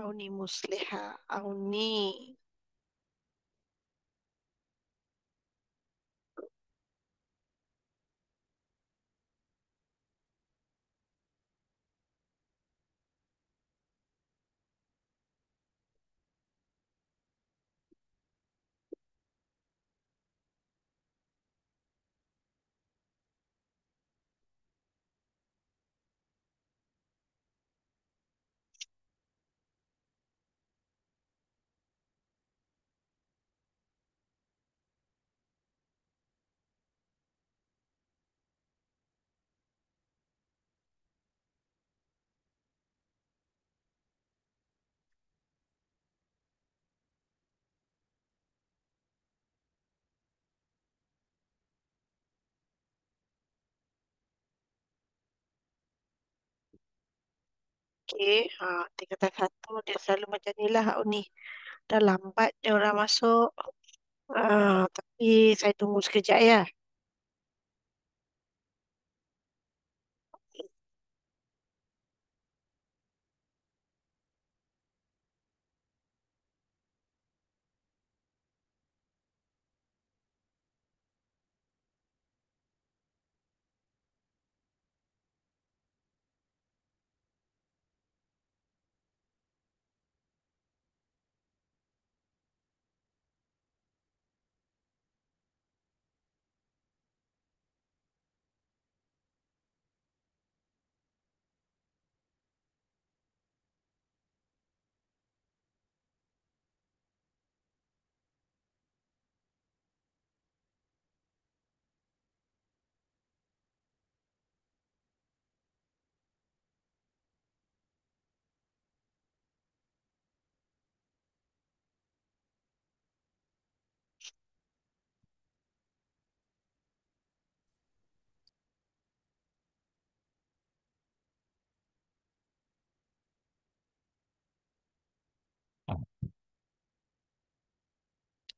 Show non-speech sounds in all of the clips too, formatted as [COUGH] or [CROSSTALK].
auni muslihah auni okey ha tingkatan satu dia selalu macam nilah aku ni lah, dah lambat dia orang masuk ah tapi saya tunggu sekejap ya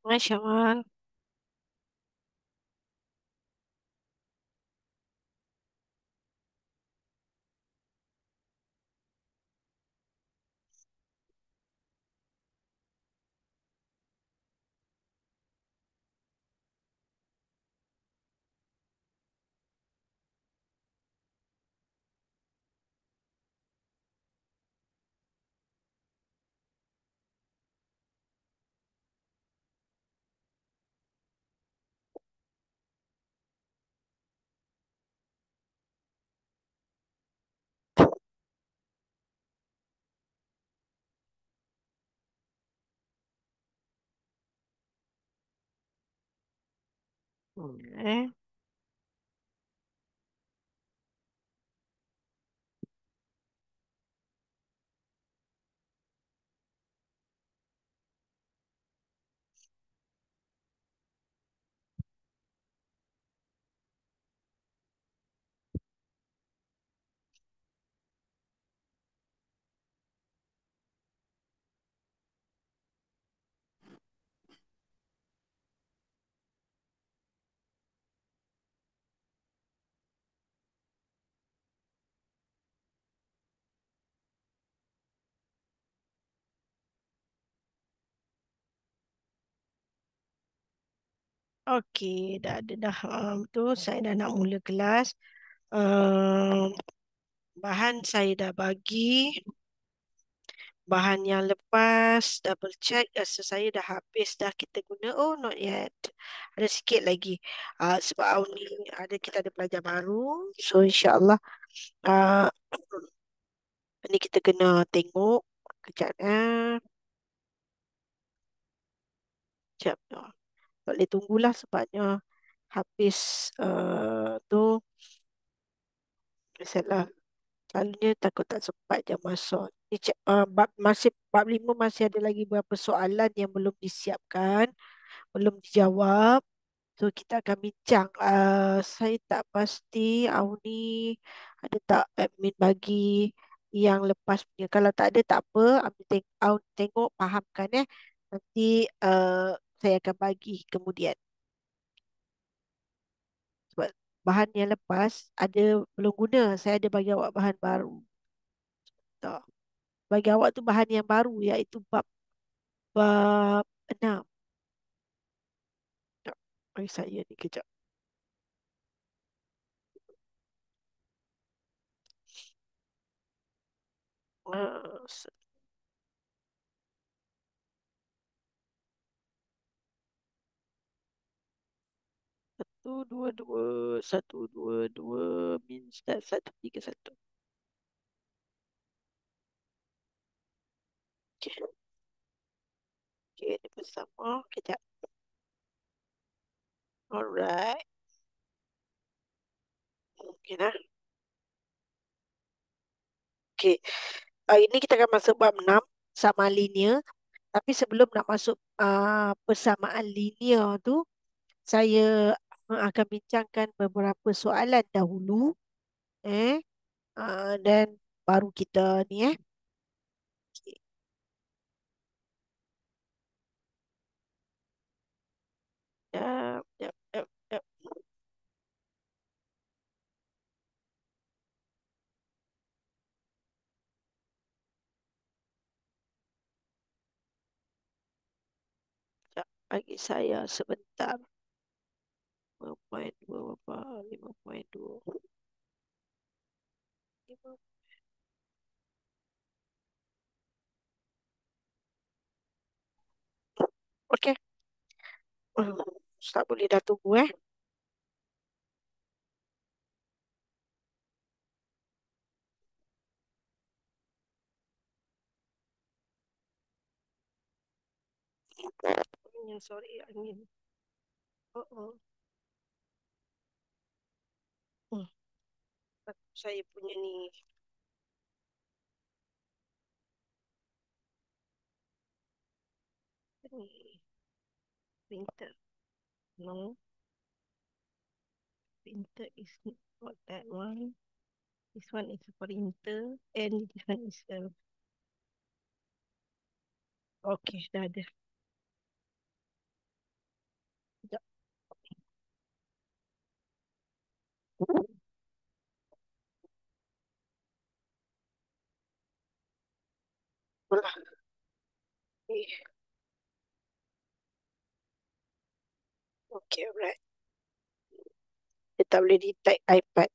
ما شاء الله そうね。Okey, dah ada dah. Um, betul, uh, saya dah nak mula kelas. Uh, bahan saya dah bagi. Bahan yang lepas, double check. Rasa saya dah habis dah kita guna. Oh, not yet. Ada sikit lagi. Uh, sebab awal ni ada, kita ada pelajar baru. So, insyaAllah. Uh, ini [CLEARS THROAT] kita kena tengok. Kejap. Eh. Kejap. Kejap. Oh. Tak boleh tunggulah sebabnya habis uh, tu biasalah selalunya takut tak sempat je masuk. Ni cik, uh, bab, masih, bab lima masih ada lagi beberapa soalan yang belum disiapkan, belum dijawab. So kita akan bincang. Uh, saya tak pasti Auni ada tak admin bagi yang lepas punya. Kalau tak ada tak apa. Auni tengok, fahamkan eh. Nanti uh, saya akan bagi kemudian. Sebab bahan yang lepas ada belum guna, saya ada bagi awak bahan baru. Contoh. Bagi awak tu bahan yang baru iaitu bab bab 6. Tak, bagi saya ni kejap. Uh, satu dua dua satu dua dua min satu tiga satu. Okay. Okay, ini bersama. Alright. Okay lah. Okay. Uh, ah, ini kita akan masuk bab 6 sama linear. Tapi sebelum nak masuk uh, persamaan linear tu, saya akan bincangkan beberapa soalan dahulu eh ah, dan uh, baru kita ni eh yep yep yep yep yep bagi saya sebentar 5.2 apa 5.2 Oke. Okay. Ustaz boleh datu gue. Ya, sorry angin. Oh, oh. saya punya ni. Ini. Hmm. Winter. No. Winter is not that one. This one is for winter and this one is a... Okay, dah ada. Sekejap. Okay, right. The tablerita iPad.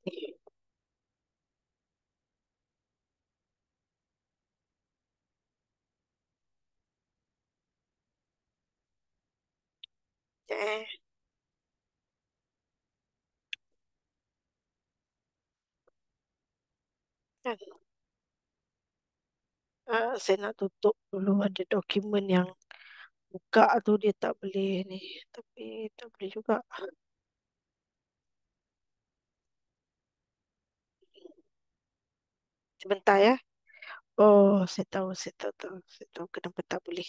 Yeah. Uh uh, saya nak tutup dulu ada dokumen yang buka tu dia tak boleh ni tapi tak boleh juga sebentar ya oh saya tahu saya tahu, tahu saya tahu kenapa tak boleh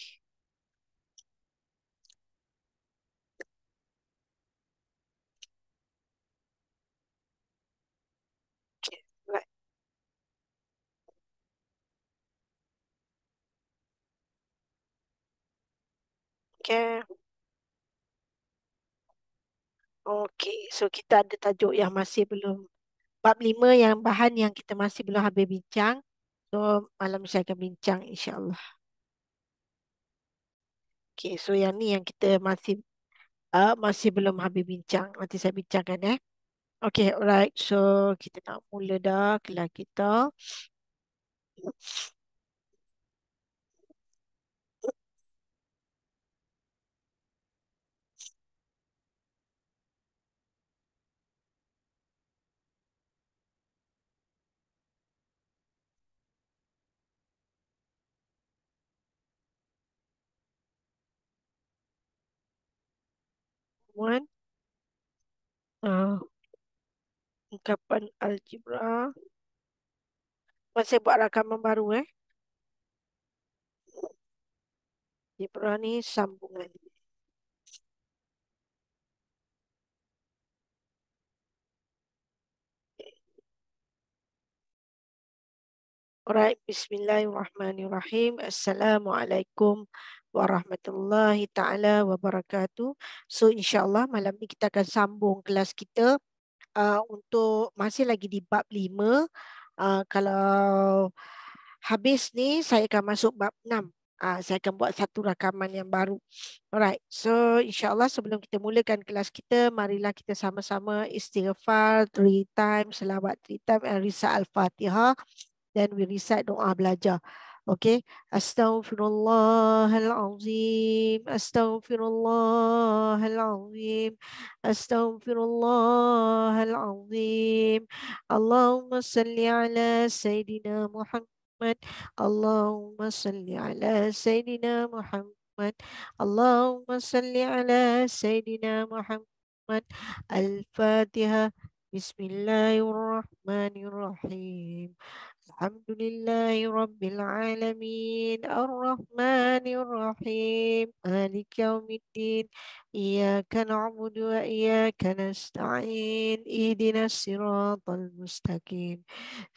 Okay. Okay, so kita ada tajuk yang masih belum bab lima yang bahan yang kita masih belum habis bincang. So malam saya akan bincang insyaallah. Okay, so yang ni yang kita masih uh, masih belum habis bincang. Nanti saya bincangkan eh. Okay, alright. So kita nak mula dah kelas kita. pertemuan uh, ungkapan algebra masih buat rakaman baru eh algebra ni sambungan Alright, Bismillahirrahmanirrahim. Assalamualaikum warahmatullahi taala wabarakatuh. So insyaallah malam ni kita akan sambung kelas kita uh, untuk masih lagi di bab 5. Uh, kalau habis ni saya akan masuk bab 6. Uh, saya akan buat satu rakaman yang baru. Alright. So insyaallah sebelum kita mulakan kelas kita marilah kita sama-sama istighfar three times, selawat three times and risa al-Fatihah then we recite doa belajar. اوكي استغفر الله العظيم استغفر الله العظيم استغفر الله العظيم اللهم صل على سيدنا محمد اللهم صل على سيدنا محمد اللهم صل على سيدنا محمد الفاتحه بسم الله الرحمن الرحيم الحمد لله رب العالمين الرحمن الرحيم مالك يوم الدين إياك نعبد وإياك نستعين إهدنا الصراط المستقيم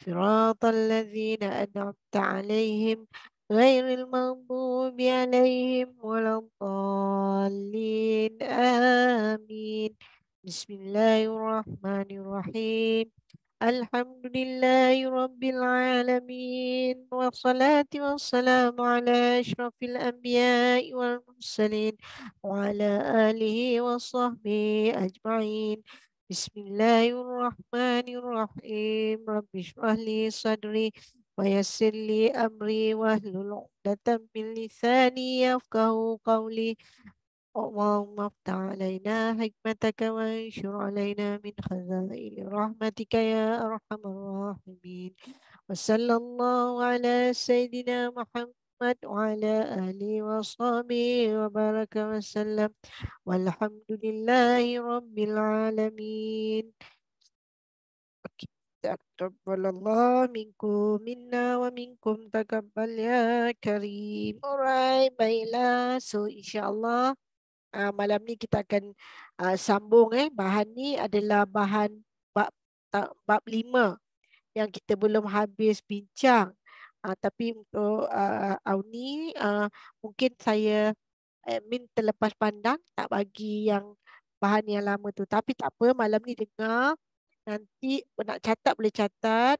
صراط الذين أنعمت عليهم غير المغضوب عليهم ولا الضالين آمين بسم الله الرحمن الرحيم الحمد لله رب العالمين والصلاة والسلام على أشرف الأنبياء والمرسلين وعلى آله وصحبه أجمعين بسم الله الرحمن الرحيم رب اشرح لي صدري ويسر لي أمري واهلل عقدة من لساني يفقه قولي اللهم افتح علينا حكمتك وانشر علينا من خزائن رحمتك يا أرحم الراحمين وصلى الله على سيدنا محمد وعلى آله وصحبه وبارك وسلم والحمد لله رب العالمين تقبل الله منكم منا ومنكم تقبل يا كريم alright ان so الله uh, malam ni kita akan uh, sambung eh bahan ni adalah bahan bab bab 5 yang kita belum habis bincang uh, tapi untuk uh, Auni uh, mungkin saya admin terlepas pandang tak bagi yang bahan yang lama tu tapi tak apa malam ni dengar nanti nak catat boleh catat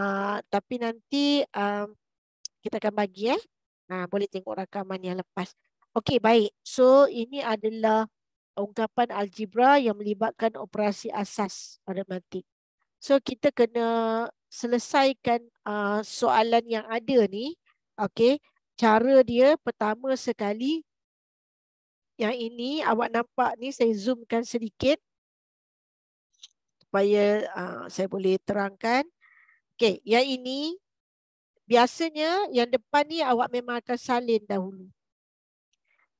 uh, tapi nanti uh, kita akan bagi eh Nah, boleh tengok rakaman yang lepas. Okey, baik. So ini adalah ungkapan algebra yang melibatkan operasi asas matematik. So kita kena selesaikan uh, soalan yang ada ni. Okey, cara dia pertama sekali yang ini awak nampak ni saya zoomkan sedikit supaya uh, saya boleh terangkan. Okey, yang ini biasanya yang depan ni awak memang akan salin dahulu.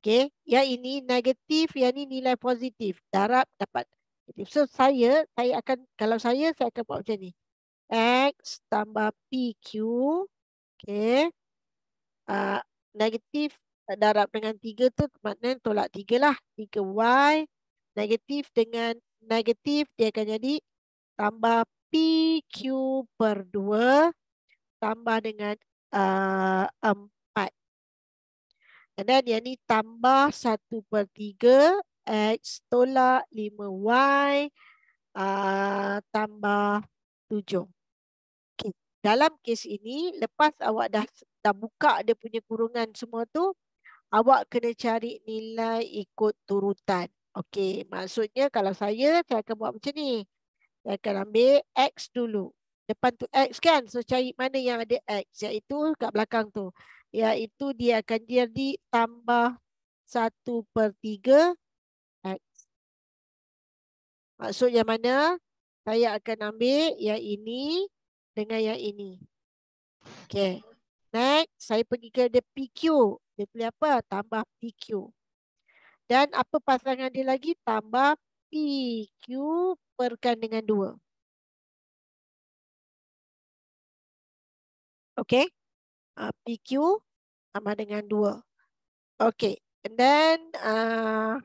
Okay. Yang ini negatif, yang ini nilai positif. Darab dapat negatif. So saya, saya akan, kalau saya, saya akan buat macam ni. X tambah PQ. Okay. Uh, ah, negatif eh, darab dengan 3 tu maknanya tolak 3 lah. 3Y negatif dengan negatif dia akan jadi tambah PQ per 2 tambah dengan uh, And then yang ni tambah 1 per 3 X tolak 5 Y uh, tambah 7. Okay. Dalam kes ini, lepas awak dah, dah buka dia punya kurungan semua tu, awak kena cari nilai ikut turutan. Okey, maksudnya kalau saya, saya akan buat macam ni. Saya akan ambil X dulu. Depan tu X kan? So cari mana yang ada X iaitu kat belakang tu iaitu dia akan jadi tambah 1 per 3 X. Maksudnya mana saya akan ambil yang ini dengan yang ini. Okay. Next, saya pergi ke dia PQ. Dia pilih apa? Tambah PQ. Dan apa pasangan dia lagi? Tambah PQ perkan dengan 2. Okay uh, PQ sama dengan 2. Okay. And then, uh,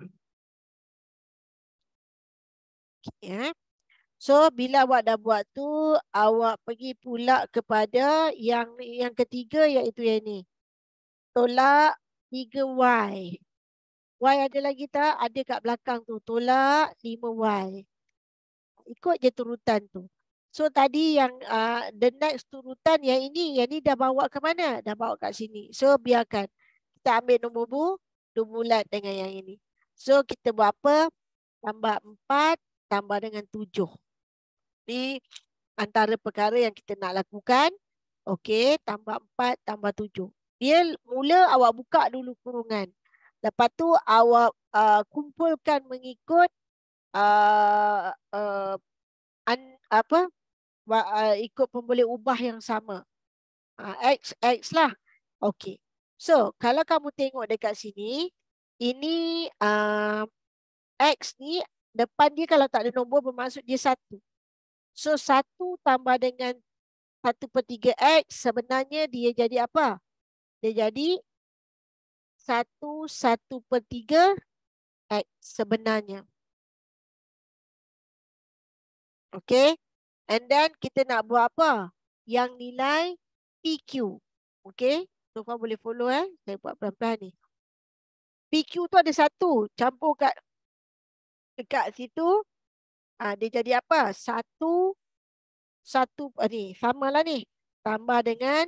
okay, eh. so bila awak dah buat tu, awak pergi pula kepada yang yang ketiga iaitu yang ni. Tolak 3Y. Y ada lagi tak? Ada kat belakang tu. Tolak 5Y. Ikut je turutan tu. So tadi yang uh, the next turutan yang ini, yang ini dah bawa ke mana? Dah bawa kat sini. So biarkan. Kita ambil nombor bu, dua bulat dengan yang ini. So kita buat apa? Tambah empat, tambah dengan tujuh. Ini antara perkara yang kita nak lakukan. Okey, tambah empat, tambah tujuh. Dia mula awak buka dulu kurungan. Lepas tu awak uh, kumpulkan mengikut uh, uh, an, apa uh, ikut pemboleh ubah yang sama. Uh, X, X lah. Okay. So, kalau kamu tengok dekat sini, ini uh, X ni, depan dia kalau tak ada nombor, bermaksud dia satu. So, satu tambah dengan satu per tiga X, sebenarnya dia jadi apa? Dia jadi satu, satu per tiga X sebenarnya. Okay. And then kita nak buat apa? Yang nilai PQ. Okay. So far boleh follow eh. Saya buat pelan-pelan ni. PQ tu ada satu. Campur kat dekat situ. Ah, Dia jadi apa? Satu. Satu. Ah, ni. Sama lah ni. Tambah dengan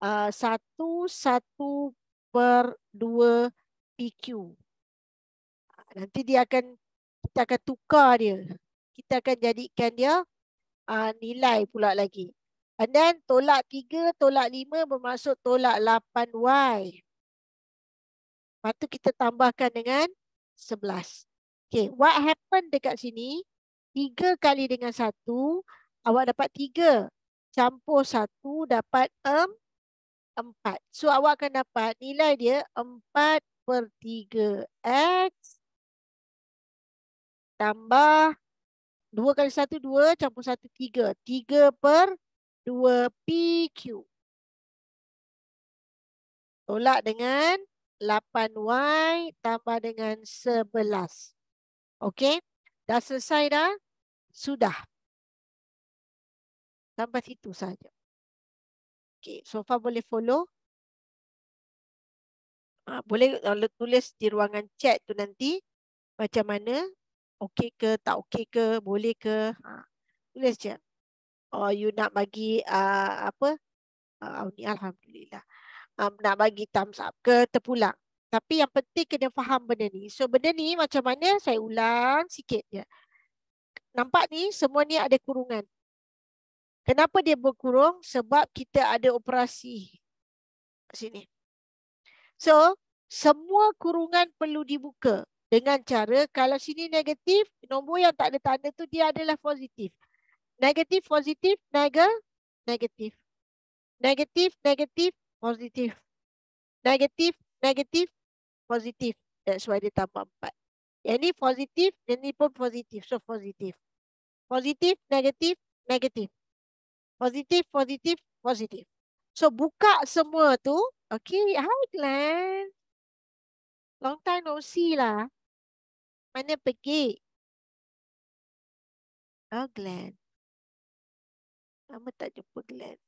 uh, satu. Satu per dua PQ. Ah, nanti dia akan. Kita akan tukar dia. Kita akan jadikan dia uh, nilai pula lagi. And then tolak 3, tolak 5 bermaksud tolak 8Y. Lepas tu kita tambahkan dengan 11. Okay, what happen dekat sini? 3 kali dengan 1, awak dapat 3. Campur 1 dapat 4. So awak akan dapat nilai dia 4 per 3X tambah 2 kali 1, 2. Campur 1, 3. 3 per 2PQ. Tolak dengan 8Y tambah dengan 11. Okey. Dah selesai dah? Sudah. Sampai situ saja. Okey. So far boleh follow. Ha, boleh ah, tulis di ruangan chat tu nanti. Macam mana okey ke tak okey ke boleh ke ha tulis je oh you nak bagi uh, apa uh, alhamdulillah um, nak bagi thumbs up ke terpulang tapi yang penting kena faham benda ni so benda ni macam mana saya ulang sikit je nampak ni semua ni ada kurungan kenapa dia berkurung sebab kita ada operasi sini so semua kurungan perlu dibuka dengan cara kalau sini negatif, nombor yang tak ada tanda tu dia adalah positif. Negatif, positif, nega, negatif. Negatif, negatif, positif. Negatif, negatif, positif. That's why dia tambah empat. Yang ni positif, yang ni pun positif. So positif. Positif, negatif, negatif. Positif, positif, positif. So buka semua tu. Okay, hi Glenn. Long time no see lah. Mana pergi? Oh, Glenn. Lama tak jumpa Glenn.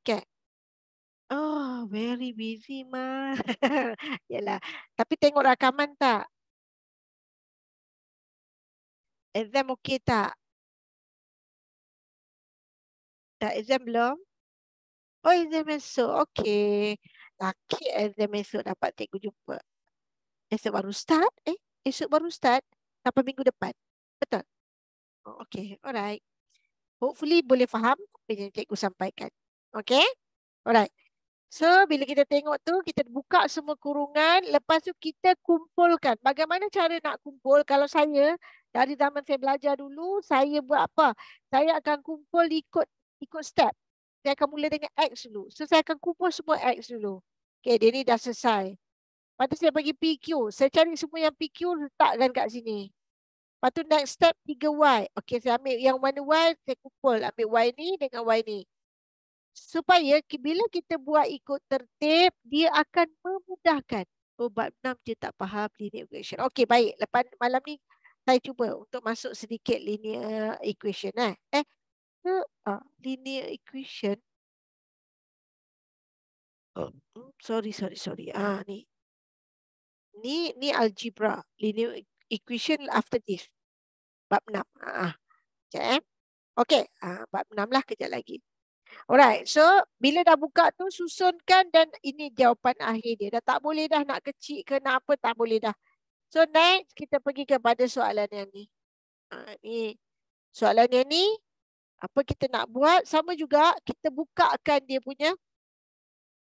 Okay. Oh, very busy, Ma. [LAUGHS] Yalah. Tapi tengok rakaman tak? Exam okay tak? Dah exam belum? Oh, exam esok. Okay. Lucky exam esok dapat tengok jumpa. Esok baru start. Eh, esok baru start. Sampai minggu depan. Betul? Oh, okay, alright. Hopefully boleh faham apa yang cikgu sampaikan. Okay? Alright. So, bila kita tengok tu, kita buka semua kurungan. Lepas tu kita kumpulkan. Bagaimana cara nak kumpul? Kalau saya, dari zaman saya belajar dulu, saya buat apa? Saya akan kumpul ikut ikut step. Saya akan mula dengan X dulu. So, saya akan kumpul semua X dulu. Okay, dia ni dah selesai. Lepas tu saya bagi PQ. Saya cari semua yang PQ letakkan kat sini. Lepas tu next step 3Y. Okey saya ambil yang mana Y saya kumpul. Ambil Y ni dengan Y ni. Supaya bila kita buat ikut tertib dia akan memudahkan. Oh bab 6 je tak faham linear equation. Okey baik. Lepas malam ni saya cuba untuk masuk sedikit linear equation. Eh. eh uh, linear equation. Oh, sorry, sorry, sorry. Ah ni ni ni algebra linear equation after this bab 6 ah okey eh? okey ah bab 6 lah kejap lagi alright so bila dah buka tu susunkan dan ini jawapan akhir dia dah tak boleh dah nak kecil ke nak apa tak boleh dah so next kita pergi kepada soalan yang ni ah ni soalan yang ni apa kita nak buat sama juga kita bukakan dia punya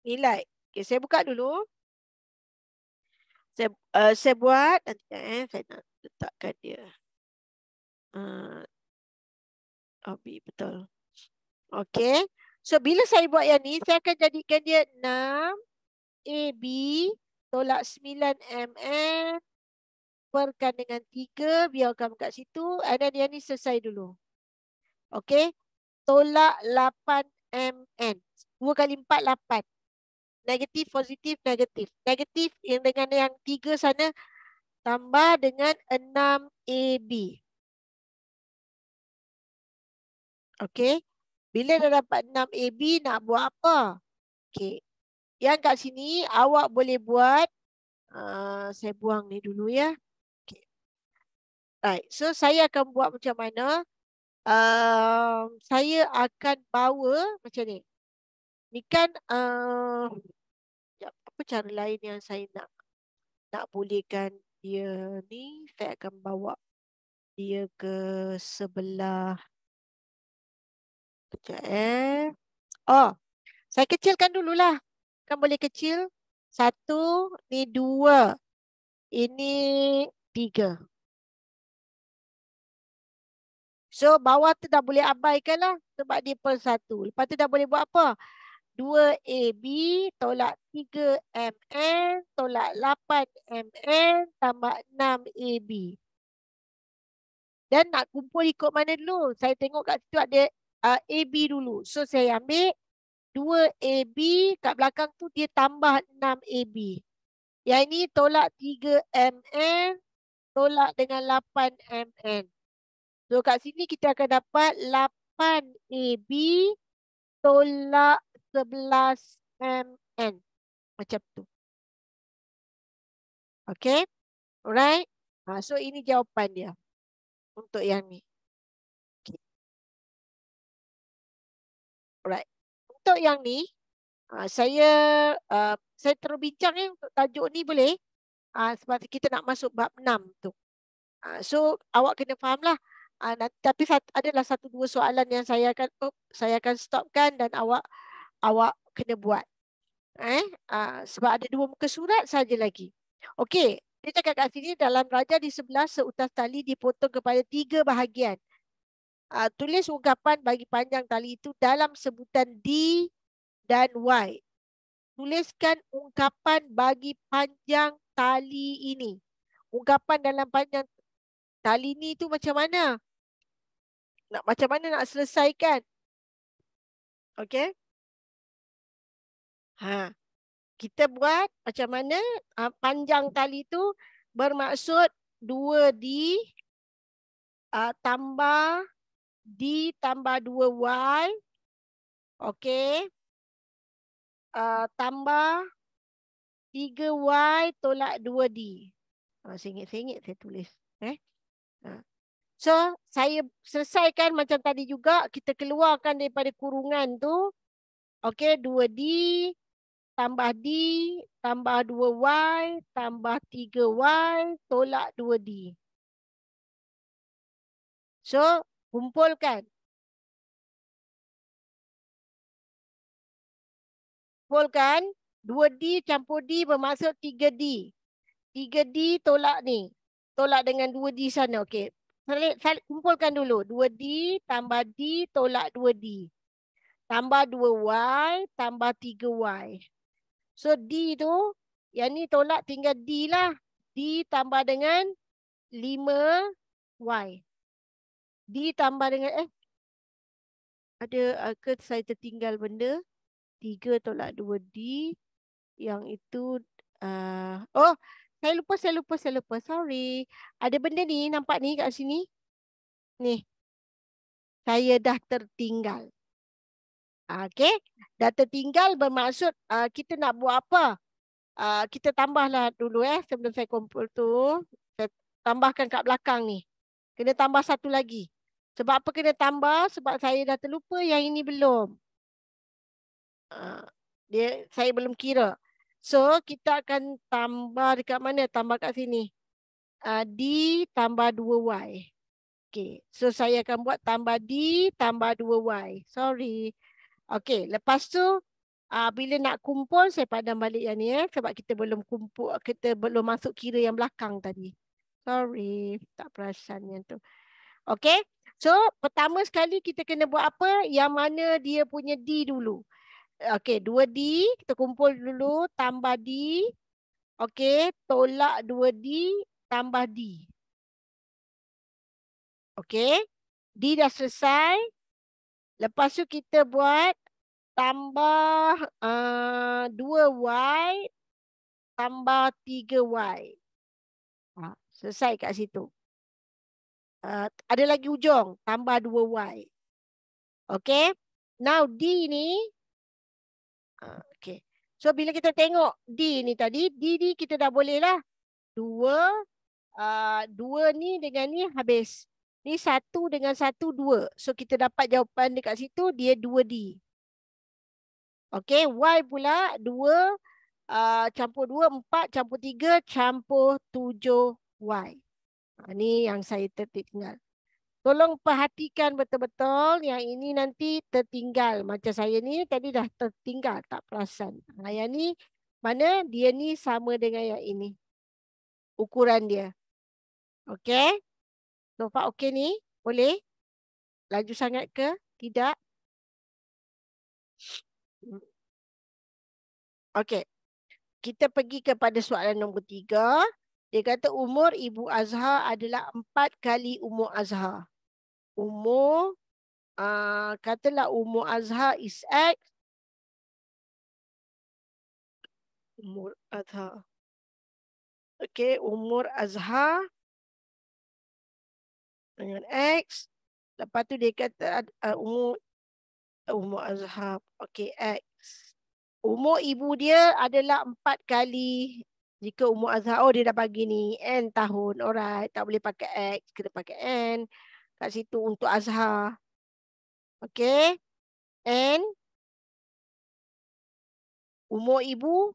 nilai okey saya buka dulu saya uh, saya buat nanti eh saya nak letakkan dia. Uh, eh, OB betul. Okay. So bila saya buat yang ni saya akan jadikan dia 6 AB tolak 9 MN berkan dengan 3 biarkan dekat situ ada dia ni selesai dulu. Okay. Tolak 8 MN. 2 kali 4 8 negatif positif negatif negatif yang dengan yang tiga sana tambah dengan 6ab okey bila dah dapat 6ab nak buat apa okey yang kat sini awak boleh buat uh, saya buang ni dulu ya Right. So saya akan buat macam mana uh, Saya akan bawa Macam ni Ni kan uh, apa cara lain yang saya nak nak bolehkan dia ni saya akan bawa dia ke sebelah Sekejap eh Oh saya kecilkan dululah Kan boleh kecil Satu ni dua Ini tiga So bawah tu dah boleh abaikan lah Sebab dia per satu Lepas tu dah boleh buat apa 2AB tolak 3MN tolak 8MN tambah 6AB. Dan nak kumpul ikut mana dulu? Saya tengok kat situ ada uh, AB dulu. So saya ambil 2AB kat belakang tu dia tambah 6AB. Yang ini tolak 3MN tolak dengan 8MN. So kat sini kita akan dapat 8AB tolak 11 mn. Macam tu. Okay. Alright. Ha, so ini jawapan dia. Untuk yang ni. Okay. Alright. Untuk yang ni. Ha, saya uh, saya terbincang eh, untuk tajuk ni boleh. Ha, sebab kita nak masuk bab 6 tu. Ha, so awak kena faham lah. Ha, tapi satu, adalah satu dua soalan yang saya akan. Oh, saya akan stopkan dan awak awak kena buat. Eh? Uh, sebab ada dua muka surat saja lagi. Okey, dia cakap kat sini dalam raja di sebelah seutas tali dipotong kepada tiga bahagian. Uh, tulis ungkapan bagi panjang tali itu dalam sebutan D dan Y. Tuliskan ungkapan bagi panjang tali ini. Ungkapan dalam panjang tali ini itu macam mana? Nak, macam mana nak selesaikan? Okey. Ha. Kita buat macam mana ha, panjang tali tu bermaksud 2D uh, ha, tambah D tambah 2Y. Okey. Uh, ha, tambah 3Y tolak 2D. Ha, Sengit-sengit saya tulis. Eh? Ha. So saya selesaikan macam tadi juga. Kita keluarkan daripada kurungan tu. Okey 2D tambah D, tambah 2Y, tambah 3Y, tolak 2D. So, kumpulkan. Kumpulkan 2D campur D bermaksud 3D. 3D tolak ni. Tolak dengan 2D sana. Okey. Kumpulkan dulu. 2D tambah D tolak 2D. Tambah 2Y tambah 3Y. So D tu yang ni tolak tinggal D lah. D tambah dengan 5Y. D tambah dengan eh. Ada ah, ke saya tertinggal benda. 3 tolak 2D. Yang itu. Uh, oh saya lupa, saya lupa, saya lupa. Sorry. Ada benda ni nampak ni kat sini. Ni. Saya dah tertinggal. Ah, okay, Dah tertinggal bermaksud uh, kita nak buat apa. Uh, kita tambahlah dulu eh. Sebelum saya kumpul tu. Saya tambahkan kat belakang ni. Kena tambah satu lagi. Sebab apa kena tambah? Sebab saya dah terlupa yang ini belum. Uh, dia Saya belum kira. So kita akan tambah dekat mana? Tambah kat sini. Uh, D tambah 2Y. Okay. So saya akan buat tambah D tambah 2Y. Sorry. Okey, lepas tu uh, bila nak kumpul saya padam balik yang ni eh sebab kita belum kumpul kita belum masuk kira yang belakang tadi. Sorry, tak perasan yang tu. Okey. So, pertama sekali kita kena buat apa? Yang mana dia punya D dulu. Okey, 2D kita kumpul dulu tambah D. Okey, tolak 2D tambah D. Okey. D dah selesai, Lepas tu kita buat tambah uh, eh, 2Y tambah 3Y. Ha, selesai kat situ. Uh, ada lagi ujung tambah 2Y. Okay. Now D ni. Uh, ha, okay. So bila kita tengok D ni tadi. D ni kita dah boleh lah. 2 uh, eh, ni dengan ni habis. Ni satu dengan satu dua. So kita dapat jawapan dekat situ dia dua d Okay, Y pula dua uh, campur dua empat campur tiga campur tujuh y Ini ha, yang saya tertinggal. Tolong perhatikan betul-betul yang ini nanti tertinggal. Macam saya ni tadi dah tertinggal, tak perasan. Ha, yang ni mana dia ni sama dengan yang ini. Ukuran dia. Okay. Nova okey ni? Boleh? Laju sangat ke? Tidak? Okey. Kita pergi kepada soalan nombor tiga. Dia kata umur ibu Azhar adalah empat kali umur Azhar. Umur, uh, katalah umur Azhar is X. Umur Azhar. Okey, umur Azhar dengan X. Lepas tu dia kata uh, umur umur Azhar. Okey X. Umur ibu dia adalah empat kali jika umur Azhar. Oh dia dah bagi ni N tahun. Alright. Tak boleh pakai X. kita pakai N. Kat situ untuk Azhar. Okey. N. Umur ibu.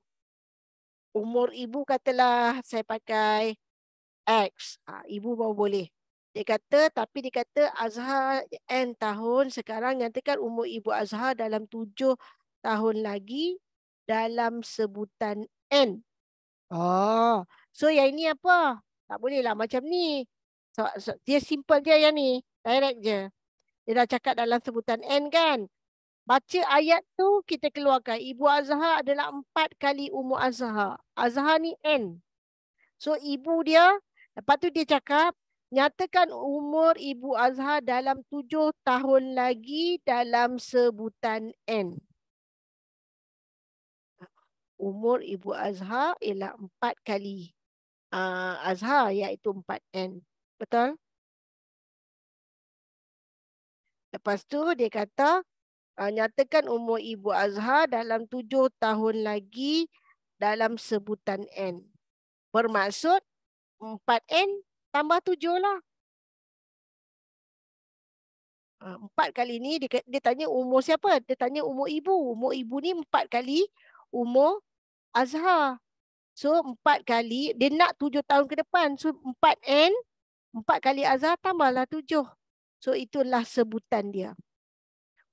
Umur ibu katalah saya pakai X. Ha, ibu baru boleh. Dia kata tapi dia kata Azhar end tahun sekarang nyatakan umur ibu Azhar dalam tujuh tahun lagi dalam sebutan n. Oh, so yang ini apa? Tak boleh lah macam ni. So, so, dia simple dia yang ni. Direct je. Dia dah cakap dalam sebutan n kan. Baca ayat tu kita keluarkan. Ibu Azhar adalah empat kali umur Azhar. Azhar ni n. So ibu dia. Lepas tu dia cakap nyatakan umur Ibu Azhar dalam tujuh tahun lagi dalam sebutan N. Umur Ibu Azhar ialah empat kali uh, Azhar iaitu empat N. Betul? Lepas tu dia kata uh, nyatakan umur Ibu Azhar dalam tujuh tahun lagi dalam sebutan N. Bermaksud empat n tambah tujuh lah. Ah, empat kali ni dia, dia tanya umur siapa? Dia tanya umur ibu. Umur ibu ni empat kali umur Azhar. So empat kali dia nak tujuh tahun ke depan. So empat n empat kali Azhar tambahlah tujuh. So itulah sebutan dia.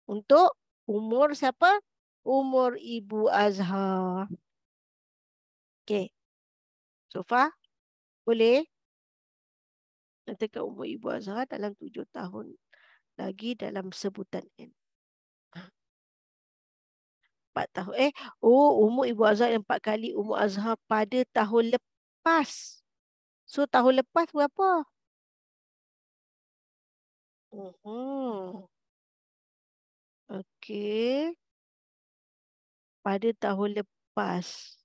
Untuk umur siapa? Umur ibu Azhar. Okay. So far? Boleh? dekat umur ibu Azhar dalam tujuh tahun lagi dalam sebutan N. Empat tahun. Eh, oh umur ibu Azhar yang empat kali umur Azhar pada tahun lepas. So tahun lepas berapa? Uh -huh. Okey. Pada tahun lepas.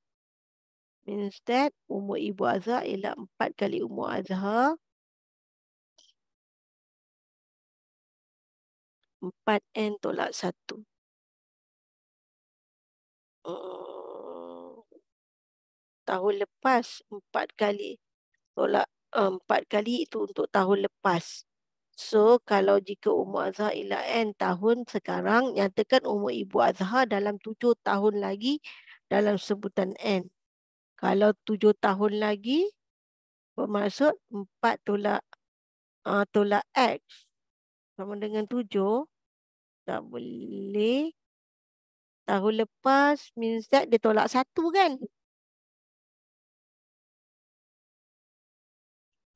Means that umur ibu Azhar ialah empat kali umur Azhar. 4N tolak 1. Tahun lepas 4 kali tolak eh, empat kali itu untuk tahun lepas. So kalau jika umur Azhar ialah N tahun sekarang, nyatakan umur ibu Azhar dalam tujuh tahun lagi dalam sebutan N. Kalau tujuh tahun lagi, bermaksud empat tolak uh, tolak X sama dengan tujuh. Tak boleh. Tahun lepas means that dia tolak satu kan?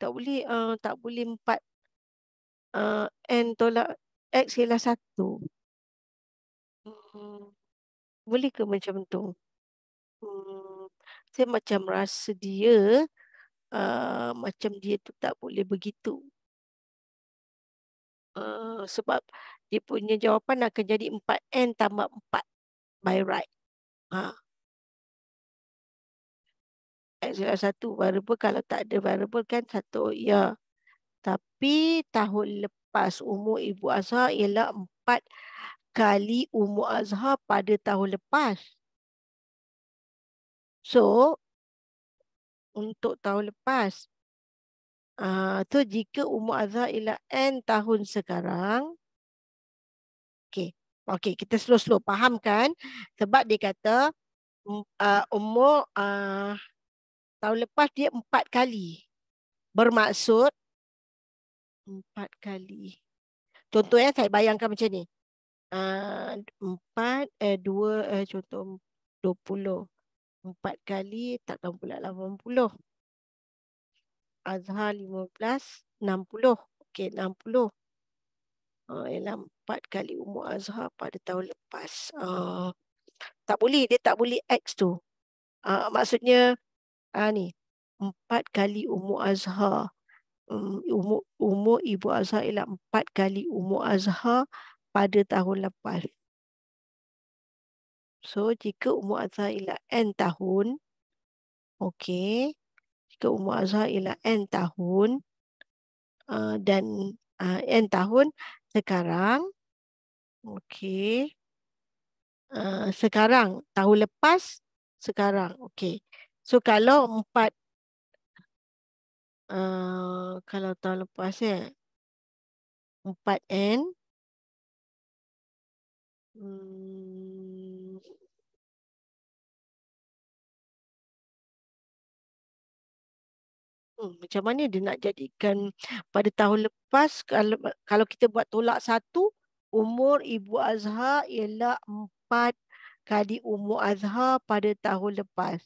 Tak boleh uh, tak boleh empat. Uh, eh, N tolak X ialah satu. Hmm. Boleh ke macam tu? Hmm. Saya macam rasa dia uh, macam dia tu tak boleh begitu. Uh, sebab dia punya jawapan akan jadi 4N tambah 4 by right. Ha. Ezra 1 variable kalau tak ada variable kan satu ya. Tapi tahun lepas umur Ibu Azhar ialah 4 kali umur Azhar pada tahun lepas. So untuk tahun lepas. Uh, tu jika umur Azhar ialah N tahun sekarang. Okey. Okey, kita slow-slow faham kan? Sebab dia kata mm, uh, umur uh, tahun lepas dia empat kali. Bermaksud empat kali. Contohnya eh, saya bayangkan macam ni. Uh, empat, eh dua, eh contoh dua puluh. Empat kali, tak tahu pula lapan puluh. Azhar lima belas, enam puluh. Okey, enam puluh uh, ialah empat kali umur Azhar pada tahun lepas. Uh, tak boleh, dia tak boleh X tu. Uh, maksudnya uh, ni, empat kali umur Azhar. Um, umur, umur ibu Azhar ialah empat kali umur Azhar pada tahun lepas. So jika umur Azhar ialah N tahun, okay. Jika umur Azhar ialah N tahun uh, dan uh, N tahun, sekarang. Okey. Uh, eh, sekarang. Tahun lepas. Sekarang. Okey. So kalau empat. Uh, kalau tahun lepas ya. Empat N. Hmm, Hmm, macam mana dia nak jadikan pada tahun lepas kalau, kalau kita buat tolak satu umur ibu Azhar ialah empat kali umur Azhar pada tahun lepas.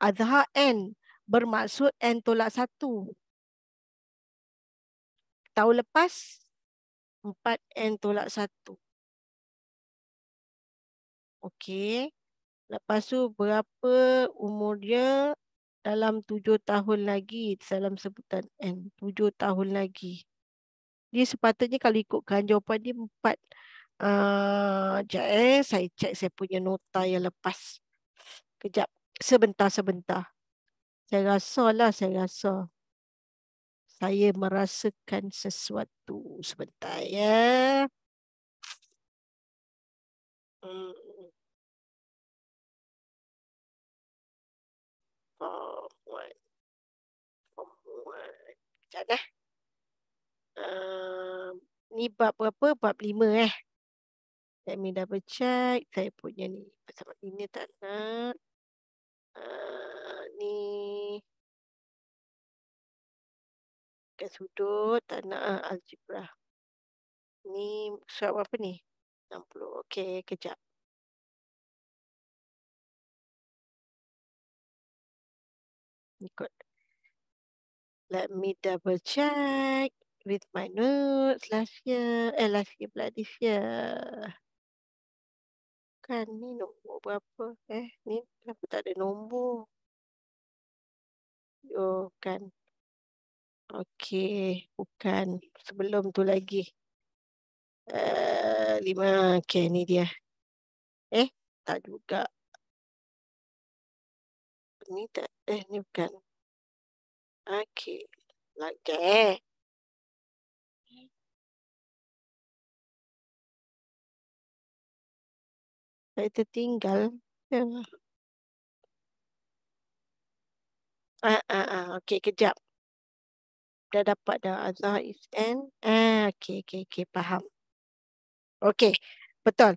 Azhar N bermaksud N tolak satu. Tahun lepas empat N tolak satu. Okey. Lepas tu berapa umur dia dalam tujuh tahun lagi dalam sebutan N. Tujuh tahun lagi. Dia sepatutnya kalau ikutkan jawapan dia empat. Uh, eh, saya cek saya punya nota yang lepas. Kejap, sebentar-sebentar. Saya rasa lah, saya rasa. Saya merasakan sesuatu sebentar ya. Hmm. Sekejap eh. Um, ni bab berapa? Bab lima eh. Let me double check. Saya punya ni. Sama ini tak nak. Uh, ni. Kat sudut. Tak nak uh, algebra. Ni surat berapa ni? 60. Okay, kejap. Ikut. Let me double check with my notes last year. Eh, last year pula this year. Kan ni nombor berapa? Eh, ni kenapa tak ada nombor? Oh, kan. Okay, bukan. Sebelum tu lagi. Uh, lima. Okay, ni dia. Eh, tak juga. Ni tak. Eh, ni bukan. Okay, like that. Saya tertinggal. Ah, ah, ah. okay, kejap. Dah dapat dah. Azhar is N. Ah, okay, okay, okay. Faham. Okay, betul.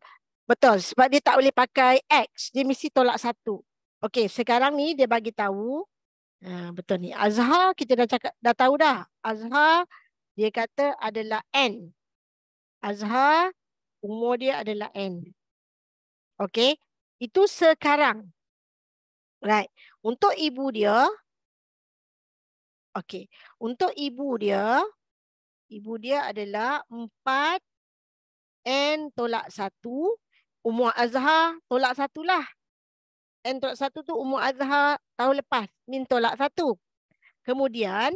Betul. Sebab dia tak boleh pakai X. Dia mesti tolak satu. Okay, sekarang ni dia bagi tahu Ah, betul ni. Azhar kita dah cakap dah tahu dah. Azhar dia kata adalah N. Azhar umur dia adalah N. Okey. Itu sekarang. Right. Untuk ibu dia Okey. Untuk ibu dia ibu dia adalah 4 N tolak 1 umur Azhar tolak 1 lah satu tu umur azhar tahun lepas. Min tolak satu. Kemudian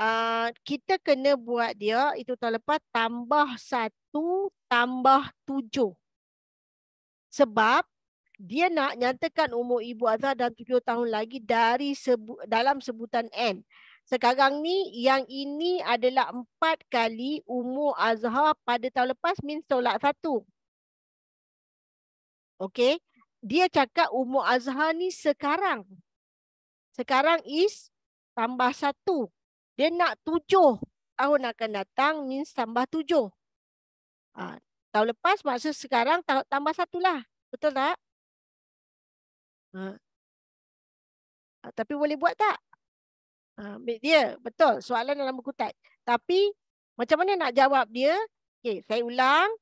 uh, kita kena buat dia itu tahun lepas tambah satu tambah tujuh. Sebab dia nak nyatakan umur ibu azhar dan tujuh tahun lagi dari sebu dalam sebutan N. Sekarang ni yang ini adalah empat kali umur azhar pada tahun lepas min tolak satu. Okey dia cakap umur Azhar ni sekarang. Sekarang is tambah satu. Dia nak tujuh. Tahun akan datang means tambah tujuh. Ha, tahun lepas maksud sekarang tambah satu lah. Betul tak? Ha. Ha, tapi boleh buat tak? Ha, ambil dia. Betul. Soalan dalam buku Tapi macam mana nak jawab dia? Okay, saya ulang.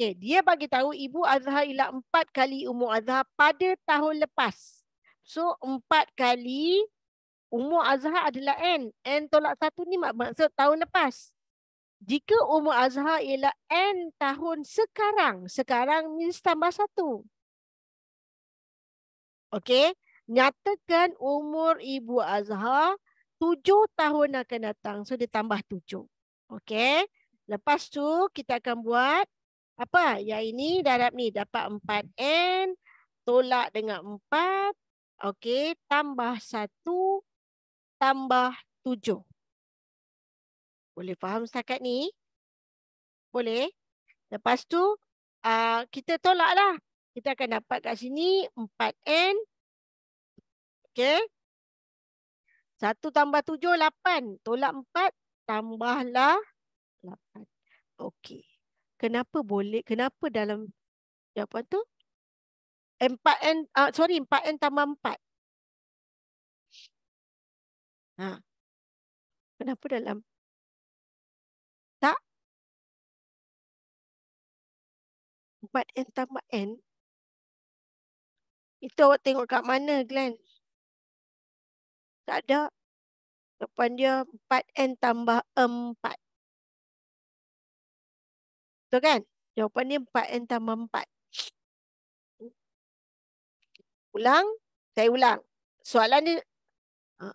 Okey, dia bagi tahu ibu Azhar ialah empat kali umur Azhar pada tahun lepas. So empat kali umur Azhar adalah N. N tolak satu ni mak maksud tahun lepas. Jika umur Azhar ialah N tahun sekarang. Sekarang ni tambah satu. Okey, nyatakan umur ibu Azhar tujuh tahun akan datang. So dia tambah tujuh. Okey, lepas tu kita akan buat apa ya ini darab ni dapat 4n tolak dengan 4 okey tambah 1 tambah 7 boleh faham setakat ni boleh lepas tu uh, kita lah kita akan dapat kat sini 4n okey 1 tambah 7 8 tolak 4 tambahlah 8 okey kenapa boleh kenapa dalam ya, apa tu 4n uh, ah, sorry 4n tambah 4 ha kenapa dalam tak 4n tambah n itu awak tengok kat mana Glenn tak ada depan dia 4n tambah 4 Betul kan? Jawapan ni 4 N tambah 4. Ulang. Saya ulang. Soalan ni. Ha.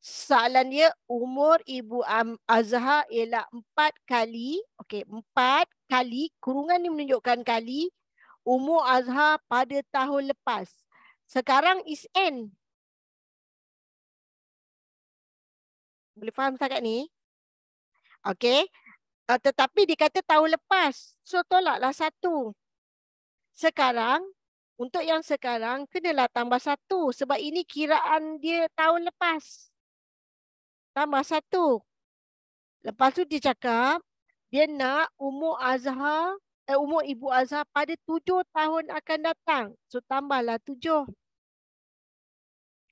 Soalan dia umur Ibu Azhar ialah 4 kali. Okey 4 kali. Kurungan ni menunjukkan kali. Umur Azhar pada tahun lepas. Sekarang is N. Boleh faham setakat ni? Okey. Uh, tetapi dikata tahun lepas. So tolaklah satu. Sekarang, untuk yang sekarang, kenalah tambah satu. Sebab ini kiraan dia tahun lepas. Tambah satu. Lepas tu dia cakap, dia nak umur Azhar, eh, umur Ibu Azhar pada tujuh tahun akan datang. So tambahlah tujuh.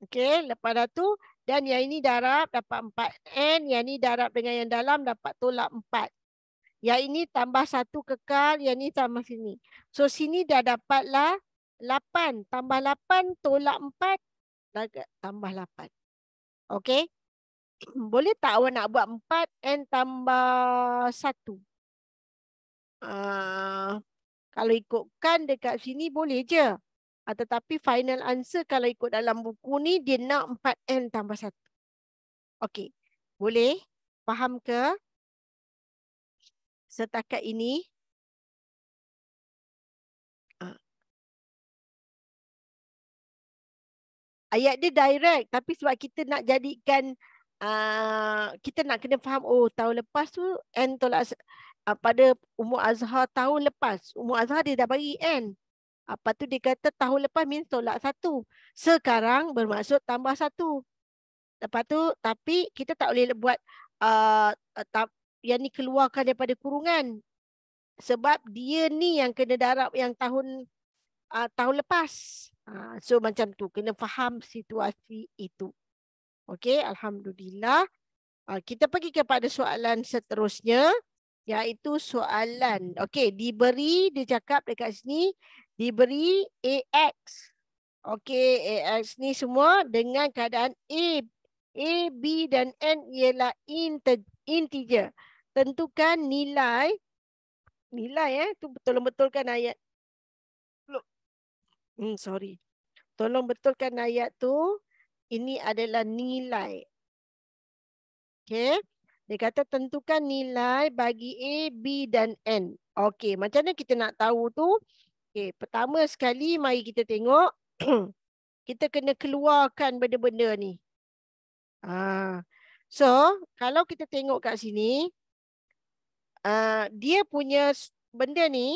Okey, lepas tu. Dan yang ini darab dapat empat. n, yang ini darab dengan yang dalam dapat tolak empat. Yang ini tambah satu kekal, yang ini tambah sini. So sini dah dapatlah 8. Tambah 8, tolak 4, tambah 8. Okay. [CLEARS THROAT] Boleh tak awak nak buat 4 n tambah satu. Uh, kalau ikutkan dekat sini boleh je. Uh, tetapi final answer kalau ikut dalam buku ni dia nak 4 n tambah satu. Okay, Boleh? Faham ke? setakat ini. Ah, ayat dia direct tapi sebab kita nak jadikan uh, kita nak kena faham oh tahun lepas tu N tolak uh, pada umur Azhar tahun lepas. Umur Azhar dia dah bagi N. Apa tu dia kata tahun lepas min tolak satu. Sekarang bermaksud tambah satu. Lepas tu tapi kita tak boleh buat uh, yang keluarkan daripada kurungan sebab dia ni yang kena darab yang tahun uh, tahun lepas. Uh, so macam tu kena faham situasi itu. Okey, alhamdulillah. Uh, kita pergi kepada soalan seterusnya iaitu soalan. Okey, diberi dia cakap dekat sini diberi AX. Okey, AX ni semua dengan keadaan A, A, B dan N ialah integer tentukan nilai nilai eh tu tolong betulkan ayat hmm sorry tolong betulkan ayat tu ini adalah nilai okey dia kata tentukan nilai bagi a b dan n okey macam mana kita nak tahu tu okey pertama sekali mari kita tengok [CLEARS THROAT] kita kena keluarkan benda-benda ni ah so kalau kita tengok kat sini Ah, dia punya benda ni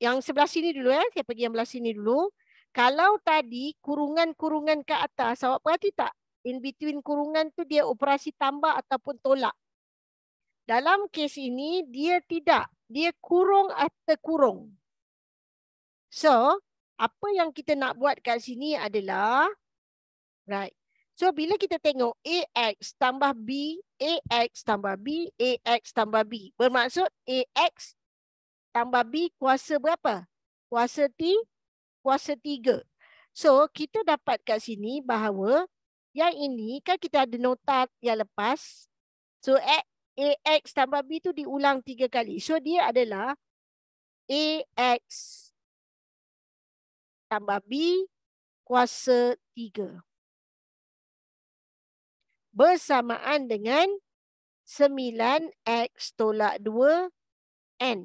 yang sebelah sini dulu ya. Saya pergi yang belah sini dulu. Kalau tadi kurungan-kurungan ke atas, awak perhati tak? In between kurungan tu dia operasi tambah ataupun tolak. Dalam kes ini dia tidak. Dia kurung atau kurung. So, apa yang kita nak buat kat sini adalah right. So bila kita tengok AX tambah B, AX tambah B, AX tambah B. Bermaksud AX tambah B kuasa berapa? Kuasa T, kuasa 3. So kita dapat kat sini bahawa yang ini kan kita ada nota yang lepas. So AX tambah B tu diulang 3 kali. So dia adalah AX tambah B kuasa 3 bersamaan dengan 9x tolak 2n.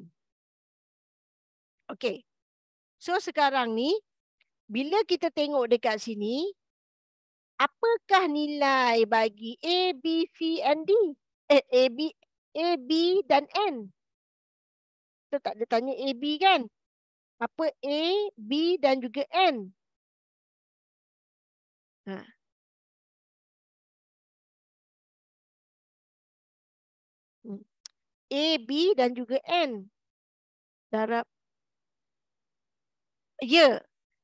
Okey. So sekarang ni, bila kita tengok dekat sini, apakah nilai bagi A, B, C, and D? Eh, A, B, A, B dan N. Kita tak ada tanya A, B kan? Apa A, B dan juga N? Haa. A, B dan juga N. Darab. Ya.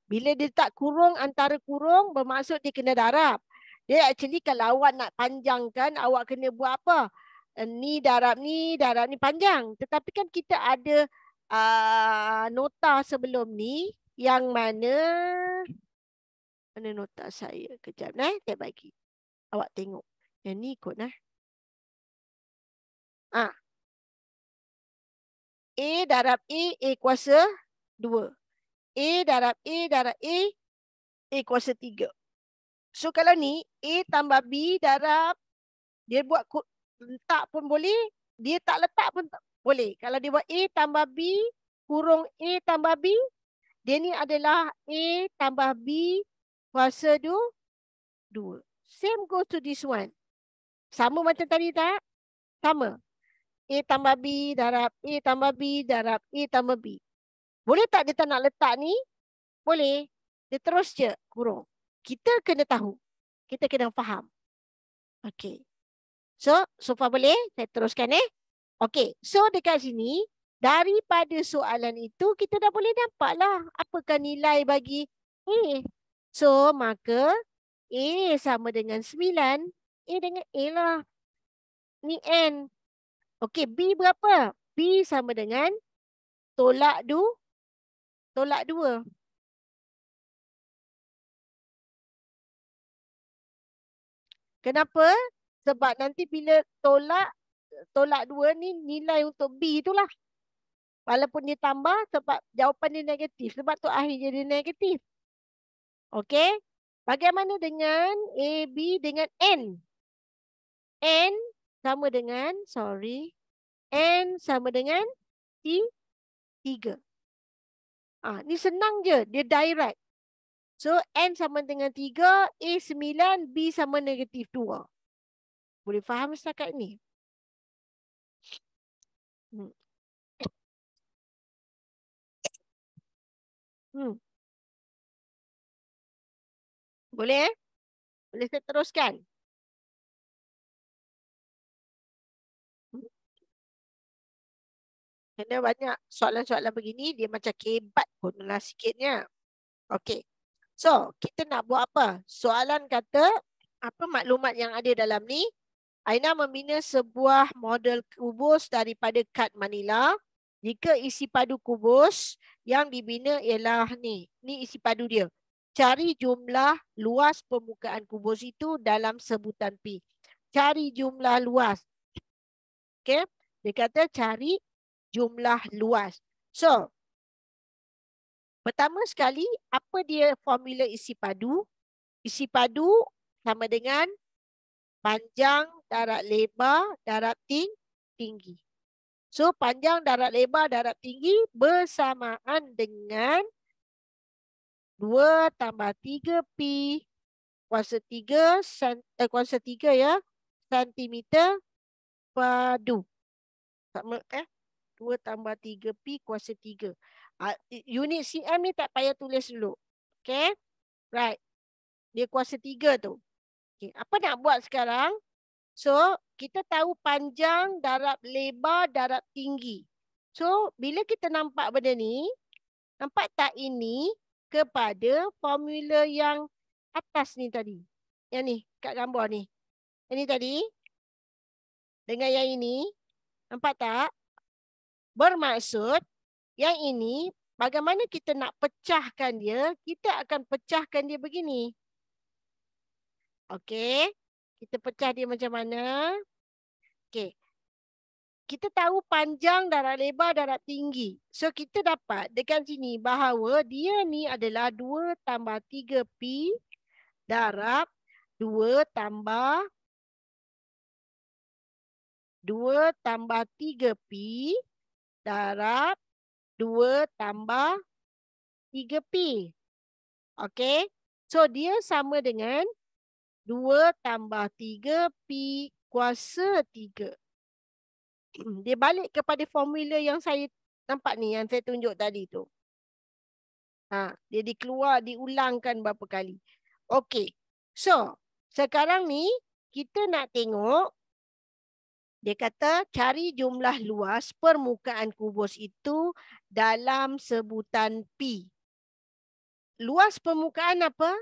Bila dia tak kurung antara kurung bermaksud dia kena darab. Dia actually kalau awak nak panjangkan awak kena buat apa? Eh, ni darab ni, darab ni panjang. Tetapi kan kita ada uh, nota sebelum ni yang mana mana nota saya kejap nah saya bagi awak tengok yang ni kot nah ah A darab A, A kuasa 2. A darab A darab A, A kuasa 3. So kalau ni A tambah B darab dia buat letak pun boleh. Dia tak letak pun tak boleh. Kalau dia buat A tambah B kurung A tambah B. Dia ni adalah A tambah B kuasa 2. Same go to this one. Sama macam tadi tak? Sama. A tambah B darab A tambah B darab A tambah B. Boleh tak dia nak letak ni? Boleh. Dia terus je kurung. Kita kena tahu. Kita kena faham. Okay. So, so far boleh? Saya teruskan eh. Okay. So, dekat sini. Daripada soalan itu, kita dah boleh nampaklah apakah nilai bagi A. So, maka A sama dengan 9. A dengan A lah. Ni N. Okey, B berapa? B sama dengan tolak 2 du, tolak 2. Kenapa? Sebab nanti bila tolak tolak 2 ni nilai untuk B itulah. Walaupun dia tambah sebab jawapan dia negatif. Sebab tu akhirnya dia negatif. Okey. Bagaimana dengan A B dengan N? N sama dengan, sorry, N sama dengan T3. Ha, ah, ni senang je, dia direct. So N sama dengan 3, A9, B sama negatif 2. Boleh faham setakat ni? Hmm. Hmm. Boleh? Eh? Boleh saya teruskan? Kena banyak soalan-soalan begini dia macam kebat gunalah sikitnya. Okey. So, kita nak buat apa? Soalan kata apa maklumat yang ada dalam ni? Aina membina sebuah model kubus daripada kad Manila. Jika isi padu kubus yang dibina ialah ni. Ni isi padu dia. Cari jumlah luas permukaan kubus itu dalam sebutan P. Cari jumlah luas. Okay? Dia kata cari jumlah luas. So, pertama sekali, apa dia formula isi padu? Isi padu sama dengan panjang darat lebar darat tinggi. So, panjang darat lebar darat tinggi bersamaan dengan 2 tambah 3P kuasa 3, sent eh, kuasa 3 ya, sentimeter padu. Sama, eh? 2 tambah 3P kuasa 3. Uh, ah, unit CM ni tak payah tulis dulu. Okay. Right. Dia kuasa 3 tu. Okay. Apa nak buat sekarang? So, kita tahu panjang, darab lebar, darab tinggi. So, bila kita nampak benda ni, nampak tak ini kepada formula yang atas ni tadi. Yang ni, kat gambar ni. Yang ni tadi. Dengan yang ini. Nampak tak? Bermaksud yang ini bagaimana kita nak pecahkan dia? Kita akan pecahkan dia begini. Okey. Kita pecah dia macam mana? Okey. Kita tahu panjang darat lebar darat tinggi. So kita dapat dekat sini bahawa dia ni adalah 2 tambah 3P darab 2 tambah 2 tambah 3P darab 2 tambah 3P. Okay. So dia sama dengan 2 tambah 3P kuasa 3. [CLEARS THROAT] Dia balik kepada formula yang saya nampak ni. Yang saya tunjuk tadi tu. Ha, dia dikeluar, diulangkan berapa kali. Okay. So sekarang ni kita nak tengok dia kata cari jumlah luas permukaan kubus itu dalam sebutan P. Luas permukaan apa?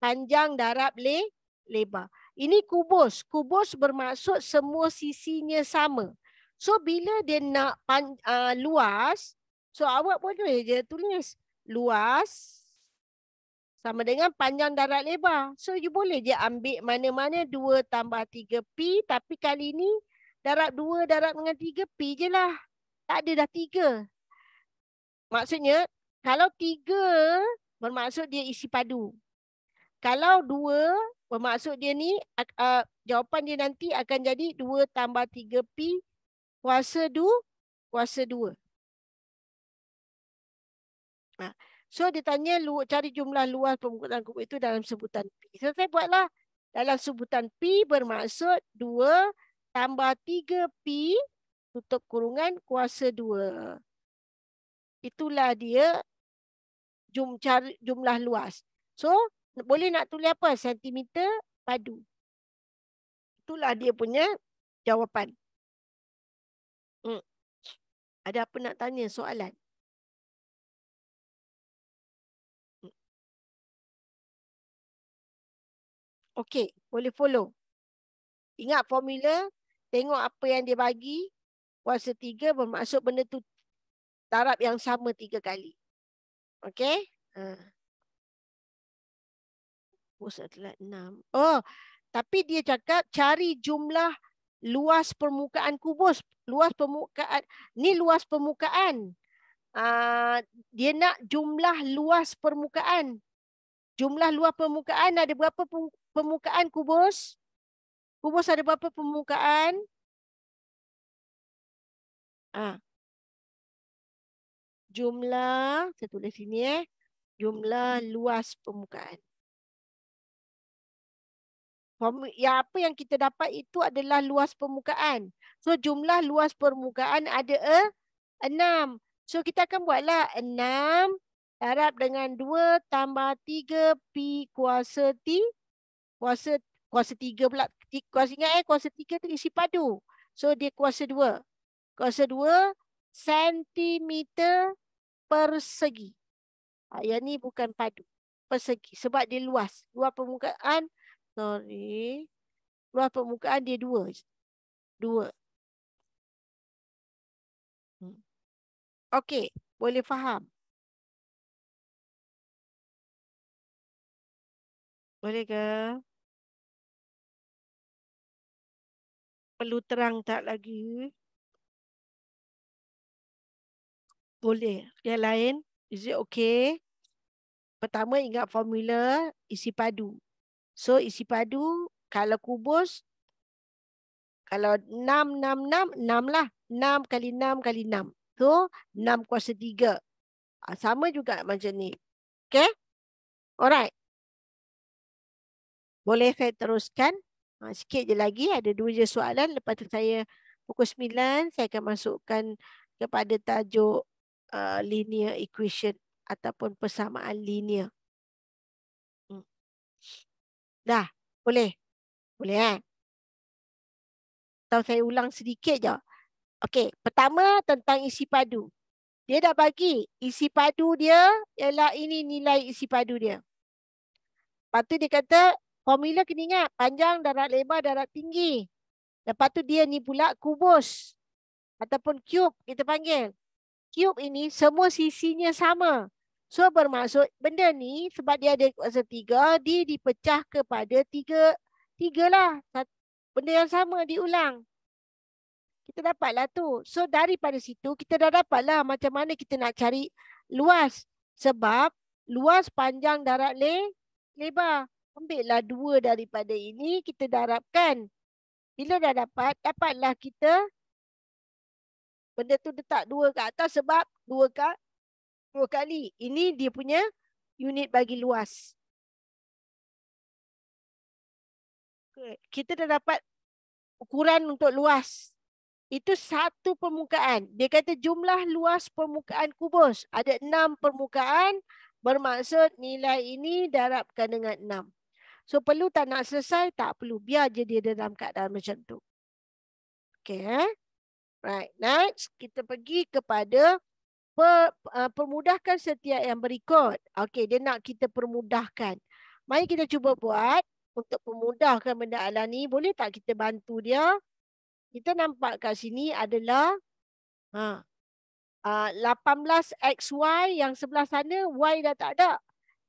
Panjang darab le lebar. Ini kubus. Kubus bermaksud semua sisinya sama. So bila dia nak pan, uh, luas, so awak boleh je tulis luas sama dengan panjang darab lebar. So you boleh je ambil mana-mana 2 tambah 3P tapi kali ini darab dua, darab dengan tiga, P je lah. Tak ada dah tiga. Maksudnya, kalau tiga bermaksud dia isi padu. Kalau dua bermaksud dia ni, uh, jawapan dia nanti akan jadi dua tambah tiga P kuasa dua, kuasa ha, dua. Nah. So dia tanya lu, cari jumlah luas pembukaan kubik itu dalam sebutan P. So saya buatlah dalam sebutan P bermaksud dua tambah 3P tutup kurungan kuasa 2. Itulah dia jumlah luas. So boleh nak tulis apa? Sentimeter padu. Itulah dia punya jawapan. Hmm. Ada apa nak tanya soalan? Hmm. Okey, boleh follow. Ingat formula Tengok apa yang dia bagi. Puasa tiga bermaksud benda tu tarap yang sama tiga kali. Okay. Ha. Puasa oh, telah enam. Oh, tapi dia cakap cari jumlah luas permukaan kubus. Luas permukaan. Ni luas permukaan. Ha, dia nak jumlah luas permukaan. Jumlah luas permukaan ada berapa permukaan kubus? Kumus ada berapa permukaan? Ah. Jumlah, saya tulis sini eh. Jumlah luas permukaan. Ya, apa yang kita dapat itu adalah luas permukaan. So jumlah luas permukaan ada eh, enam. So kita akan buatlah enam darab dengan dua tambah tiga pi kuasa t. Kuasa, kuasa tiga pula kuasa ingat eh kuasa 3 tu isi padu. So dia kuasa 2. Kuasa 2 sentimeter persegi. Ah yang ni bukan padu. Persegi sebab dia luas. luas permukaan sorry. luas permukaan dia 2. 2. Hmm. Okey, boleh faham. Boleh ke? perlu terang tak lagi? Boleh. Yang lain, is it okay? Pertama ingat formula isi padu. So isi padu kalau kubus kalau 6 6 6 6 lah. 6 kali 6 kali 6. So 6 kuasa 3. Ah, sama juga macam ni. Okay? Alright. Boleh saya teruskan? Ha, sikit je lagi ada dua je soalan. Lepas tu saya pukul sembilan saya akan masukkan kepada tajuk uh, linear equation ataupun persamaan linear. Hmm. Dah? Boleh? Boleh kan? Tahu saya ulang sedikit je. Okey, pertama tentang isi padu. Dia dah bagi isi padu dia ialah ini nilai isi padu dia. Lepas tu dia kata Formula kena ingat panjang darat lebar darat tinggi. Lepas tu dia ni pula kubus ataupun cube kita panggil. Cube ini semua sisinya sama. So bermaksud benda ni sebab dia ada kuasa tiga, dia dipecah kepada tiga, tiga lah. Benda yang sama diulang. Kita dapatlah tu. So daripada situ kita dah dapatlah macam mana kita nak cari luas. Sebab luas panjang darat le, lebar ambillah dua daripada ini kita darabkan. Bila dah dapat, dapatlah kita benda tu letak dua ke atas sebab dua ke dua kali. Ini dia punya unit bagi luas. Kita dah dapat ukuran untuk luas. Itu satu permukaan. Dia kata jumlah luas permukaan kubus. Ada enam permukaan. Bermaksud nilai ini darabkan dengan enam. So perlu tak nak selesai? Tak perlu. Biar je dia dalam keadaan macam tu. Okay. Eh? Right. Next. Kita pergi kepada uh, permudahkan setiap yang berikut. Okay. Dia nak kita permudahkan. Mari kita cuba buat untuk permudahkan benda ala ni. Boleh tak kita bantu dia? Kita nampak kat sini adalah ha, 18XY uh, yang sebelah sana Y dah tak ada.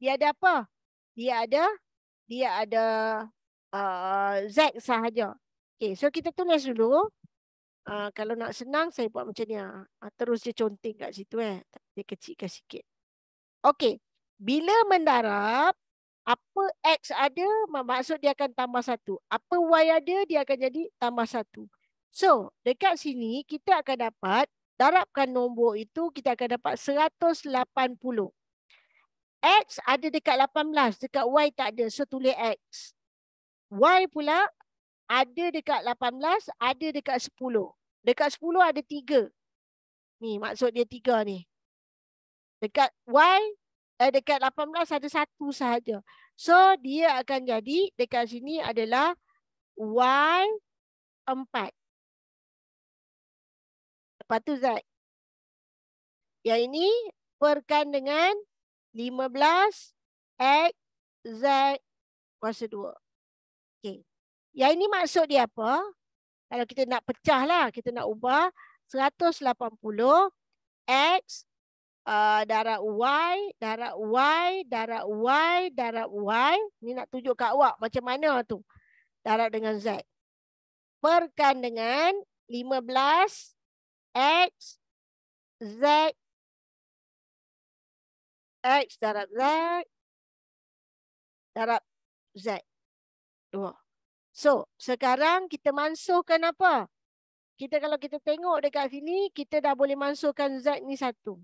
Dia ada apa? Dia ada dia ada uh, Z sahaja. Okay, so kita tulis dulu. Uh, kalau nak senang, saya buat macam ni. Uh, terus je conteng kat situ. Eh. Dia kecilkan sikit. Okay, bila mendarab apa X ada, maksud dia akan tambah satu. Apa Y ada, dia akan jadi tambah satu. So, dekat sini kita akan dapat, darabkan nombor itu, kita akan dapat 180. X ada dekat 18. Dekat Y tak ada. So tulis X. Y pula ada dekat 18. Ada dekat 10. Dekat 10 ada 3. Ni maksud dia 3 ni. Dekat Y. Eh, dekat 18 ada 1 sahaja. So dia akan jadi. Dekat sini adalah. Y 4. Lepas tu Z. Yang ini perkan dengan 15 X Z kuasa 2. Okey. ya ini maksud dia apa? Kalau kita nak pecah lah. Kita nak ubah 180 X uh, darab Y darab Y darab Y darab Y. Ni nak tunjuk kat awak macam mana tu. Darab dengan Z. Perkan dengan 15 X Z X darab Z darab Z. Dua. So sekarang kita mansuhkan apa? Kita kalau kita tengok dekat sini, kita dah boleh mansuhkan Z ni satu.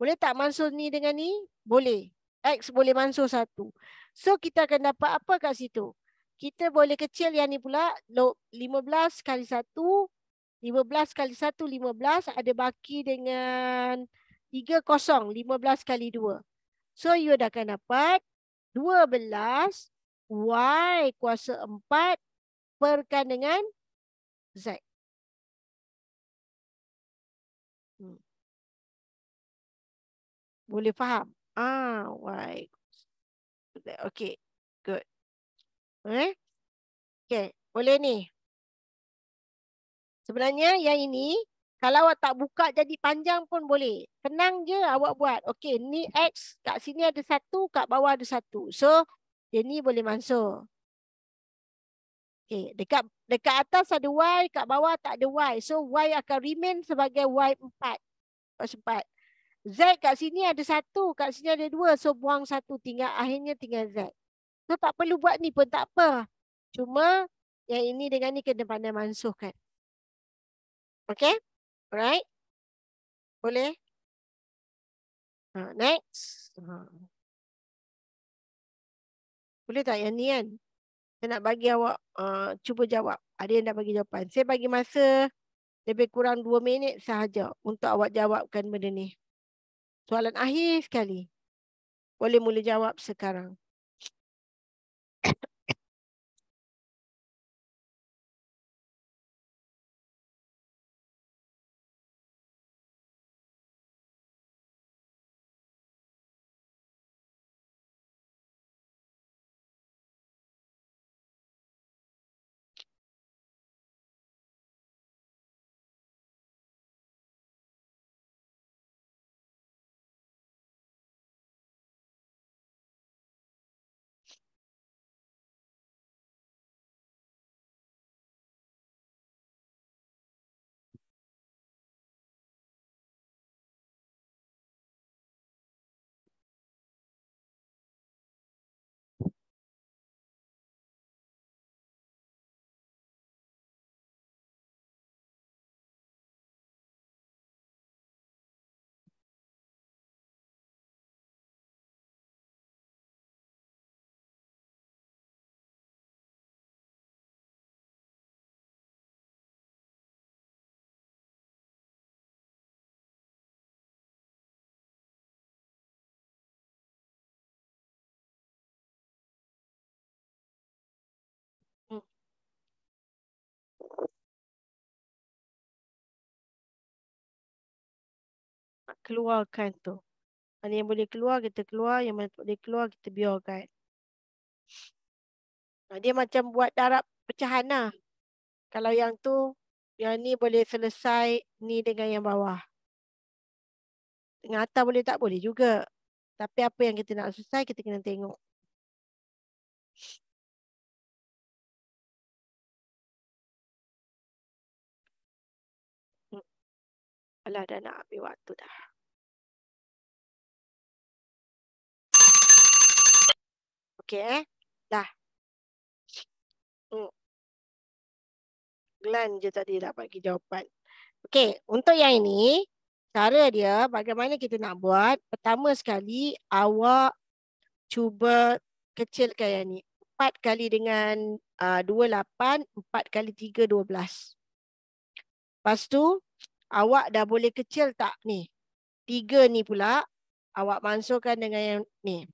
Boleh tak mansuh ni dengan ni? Boleh. X boleh mansuh satu. So kita akan dapat apa kat situ? Kita boleh kecil yang ni pula. 15 kali satu. 15 kali satu, 15. Ada baki dengan 30, 15 kali 2. So you dah akan dapat 12 Y kuasa 4 perkan dengan Z. Hmm. Boleh faham? Ah, Y. Okay, good. Eh? Okay, boleh ni. Sebenarnya yang ini kalau awak tak buka jadi panjang pun boleh. Tenang je awak buat. Okey, ni X kat sini ada satu, kat bawah ada satu. So, dia ni boleh masuk. Okey, dekat dekat atas ada Y, kat bawah tak ada Y. So, Y akan remain sebagai Y4. Pas 4. Z kat sini ada satu, kat sini ada dua. So, buang satu tinggal akhirnya tinggal Z. So, tak perlu buat ni pun tak apa. Cuma yang ini dengan ni kena pandai mansuhkan. Okay? Alright? Boleh? Uh, next. Uh. Boleh tak yang ni kan? Saya nak bagi awak uh, cuba jawab. Ada yang dah bagi jawapan. Saya bagi masa lebih kurang 2 minit sahaja untuk awak jawabkan benda ni. Soalan akhir sekali. Boleh mula jawab sekarang. keluarkan tu. Mana yang boleh keluar, kita keluar. Yang mana boleh keluar, kita biarkan. Ah, dia macam buat darab pecahan lah. Kalau yang tu, yang ni boleh selesai ni dengan yang bawah. Dengan atas boleh tak? Boleh juga. Tapi apa yang kita nak selesai, kita kena tengok. Hmm. Alah dah nak ambil waktu dah. Okay, eh. Dah. Oh. Glenn je tadi dah bagi jawapan. Okay, untuk yang ini, cara dia bagaimana kita nak buat. Pertama sekali, awak cuba kecilkan yang ni. 4 kali dengan uh, 28, 4 kali 3, 12. Lepas tu, awak dah boleh kecil tak ni? Tiga ni pula, awak masukkan dengan yang ni.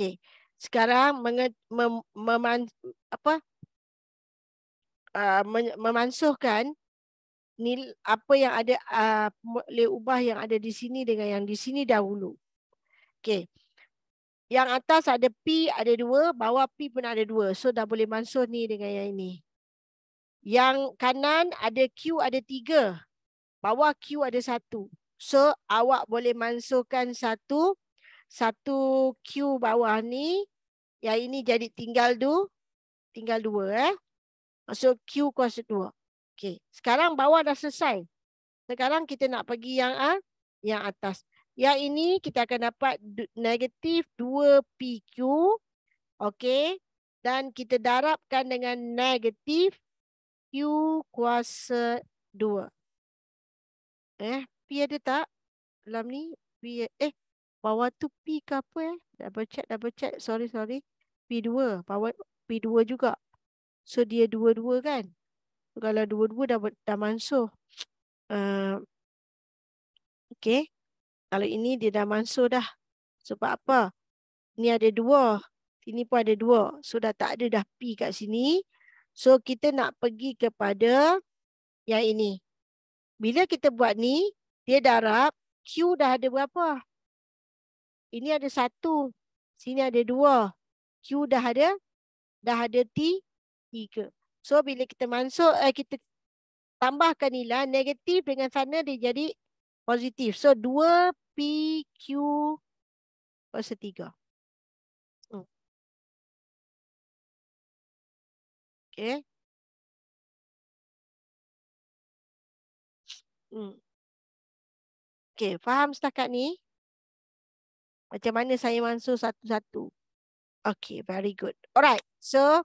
Okey. Sekarang menge, mem, meman, apa? Uh, memansuhkan nil apa yang ada uh, ah, ubah yang ada di sini dengan yang di sini dahulu. Okey. Yang atas ada P ada dua, bawah P pun ada dua. So dah boleh mansuh ni dengan yang ini. Yang kanan ada Q ada tiga. Bawah Q ada satu. So awak boleh mansuhkan satu satu Q bawah ni ya ini jadi tinggal du tinggal dua eh. Maksud Q kuasa dua. okay. Sekarang bawah dah selesai. Sekarang kita nak pergi yang A, yang atas. ya ini kita akan dapat negatif 2PQ. okay. Dan kita darabkan dengan negatif Q kuasa dua. Eh, P ada tak? Dalam ni. P, eh, Bawah tu P ke apa eh? Double check, double check. Sorry, sorry. P2. Bawah P2 juga. So dia dua-dua kan? So, kalau dua-dua dah, dah mansuh. Uh, [TSK] eh, okay. Kalau ini dia dah mansuh dah. Sebab apa? Ni ada dua. Ini pun ada dua. So dah tak ada dah P kat sini. So kita nak pergi kepada yang ini. Bila kita buat ni, dia darab. Q dah ada berapa? Ini ada satu. Sini ada dua. Q dah ada. Dah ada T. Tiga. So bila kita masuk. Eh, kita tambahkan nilai. Ah, negatif dengan sana dia jadi positif. So dua P Q kuasa tiga. Hmm. Okay. Hmm. Okay. Faham setakat ni? Macam mana saya mansuh satu-satu. Okay, very good. Alright, so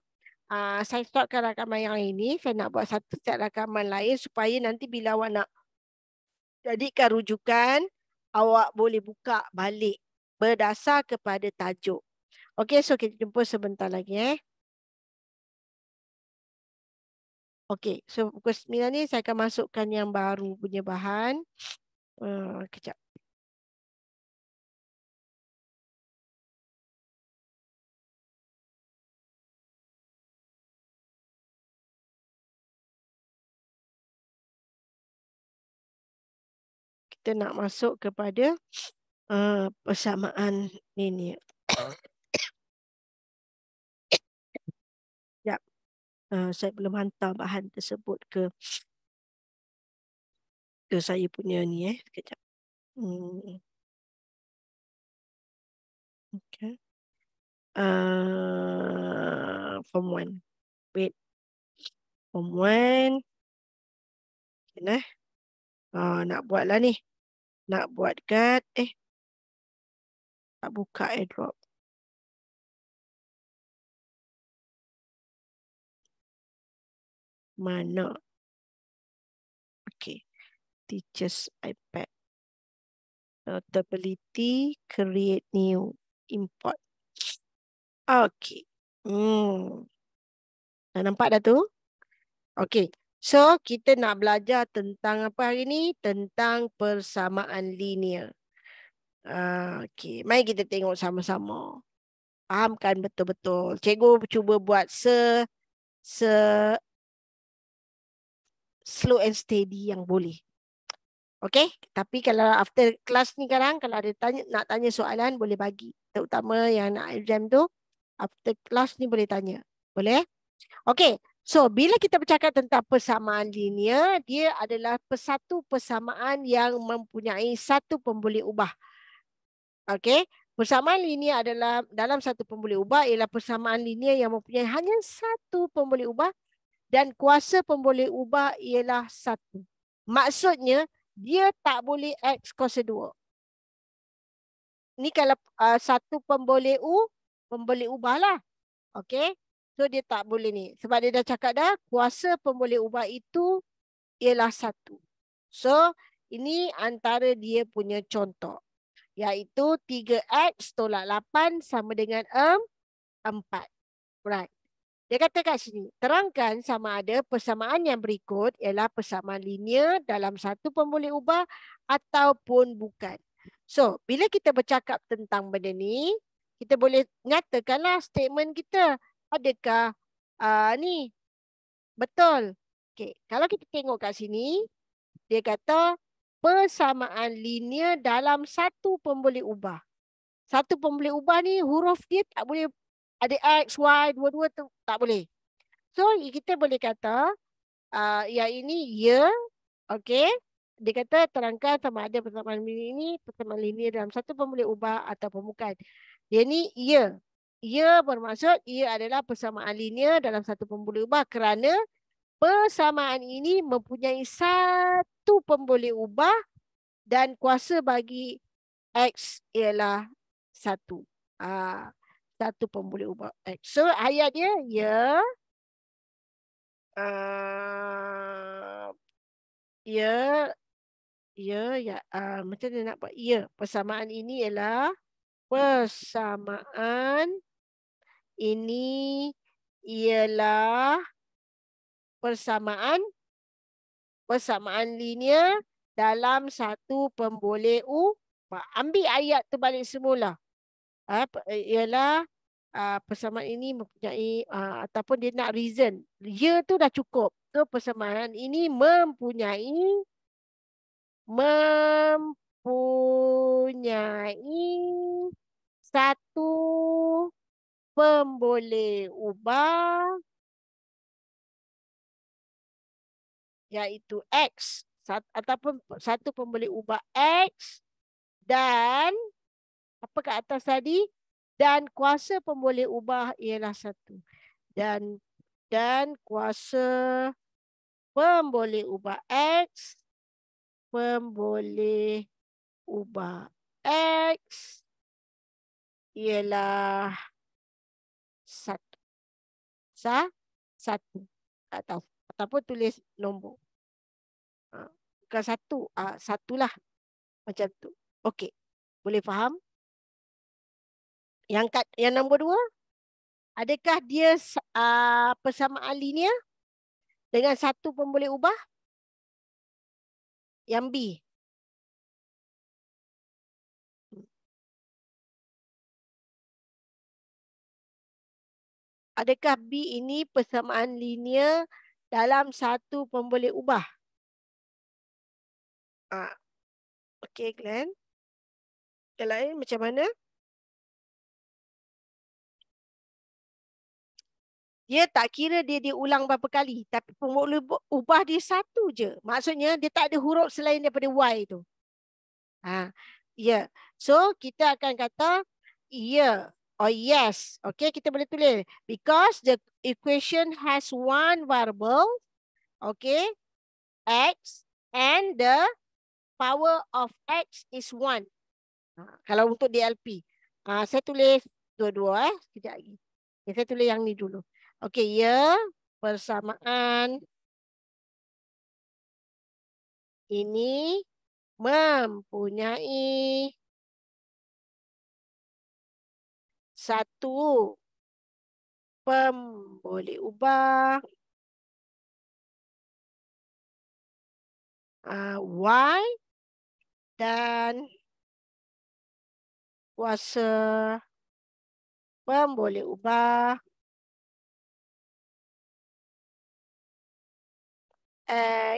uh, saya stopkan rakaman yang ini. Saya nak buat satu set rakaman lain supaya nanti bila awak nak jadikan rujukan, awak boleh buka balik berdasar kepada tajuk. Okay, so kita jumpa sebentar lagi. Eh. Okay, so pukul 9 ni saya akan masukkan yang baru punya bahan. Uh, kejap. kita nak masuk kepada uh, persamaan ini. ya, uh, saya belum hantar bahan tersebut ke ke saya punya ni eh. Sekejap. Hmm. Okay. Uh, form 1. Wait. Form 1. Okay, nah. Uh, nak buatlah ni nak buat get eh nak buka airdrop mana okey teachers ipad notability create new import okey hmm dah nampak dah tu okey So, kita nak belajar tentang apa hari ni? Tentang persamaan linear. Uh, ah, okay, mari kita tengok sama-sama. Fahamkan betul-betul. Cikgu cuba buat se, se slow and steady yang boleh. Okay, tapi kalau after class ni sekarang, kalau ada tanya, nak tanya soalan, boleh bagi. Terutama yang nak exam tu, after class ni boleh tanya. Boleh? Okay, So bila kita bercakap tentang persamaan linear, dia adalah satu persamaan yang mempunyai satu pemboleh ubah. Okey, persamaan linear adalah dalam satu pemboleh ubah ialah persamaan linear yang mempunyai hanya satu pemboleh ubah dan kuasa pemboleh ubah ialah satu. Maksudnya dia tak boleh x kuasa dua. Ni kalau uh, satu pemboleh u, pemboleh ubahlah. Okey. So dia tak boleh ni. Sebab dia dah cakap dah kuasa pemboleh ubah itu ialah satu. So ini antara dia punya contoh. Iaitu 3X tolak 8 sama dengan 4. Right. Dia kata kat sini, terangkan sama ada persamaan yang berikut ialah persamaan linear dalam satu pemboleh ubah ataupun bukan. So, bila kita bercakap tentang benda ni, kita boleh nyatakanlah statement kita adakah uh, ni betul? Okay, kalau kita tengok kat sini, dia kata persamaan linear dalam satu pemboleh ubah. Satu pemboleh ubah ni huruf dia tak boleh ada X, Y, dua-dua tu tak boleh. So kita boleh kata uh, ya ini ya, yeah, okay. Dia kata terangkan sama ada persamaan linear ini, persamaan linear dalam satu pemboleh ubah ataupun bukan. Dia ni ya. Yeah ia bermaksud ia adalah persamaan linear dalam satu pembuli ubah kerana persamaan ini mempunyai satu pembuli ubah dan kuasa bagi X ialah satu. Ha, satu pembuli ubah X. So ayat dia, ah, ya. Uh, ya. Ya, ya. Uh, macam mana nak buat? Ya, persamaan ini ialah persamaan ini ialah persamaan persamaan linear dalam satu pemboleh U. Ambil ayat tu balik semula. Ha, eh, ialah ha, persamaan ini mempunyai ha, ataupun dia nak reason. Ya tu dah cukup. Tu persamaan ini mempunyai mempunyai satu pemboleh ubah iaitu X ataupun satu pemboleh ubah X dan apa kat atas tadi dan kuasa pemboleh ubah ialah satu dan dan kuasa pemboleh ubah X pemboleh ubah X ialah satu. Sa satu. Tak tahu. Ataupun tulis nombor. Ha. Bukan satu. Ha. Satulah. Macam tu. Okey. Boleh faham? Yang kat, yang nombor dua. Adakah dia ha, persamaan linear? Dengan satu pun boleh ubah? Yang B. adakah B ini persamaan linear dalam satu pemboleh ubah? Ah. Okey, Glenn. Yang lain macam mana? Dia tak kira dia diulang berapa kali. Tapi pemboleh ubah dia satu je. Maksudnya dia tak ada huruf selain daripada Y tu. Ha. Ya. Yeah. So kita akan kata, ya. Yeah. Oh yes. Okay, kita boleh tulis. Because the equation has one variable, okay, x and the power of x is one. Ha, kalau untuk DLP. Uh, ha, saya tulis dua-dua. Eh. Sekejap lagi. Okay, saya tulis yang ni dulu. Okay, ya. Persamaan. Ini mempunyai satu pem boleh ubah uh, y dan kuasa pem boleh ubah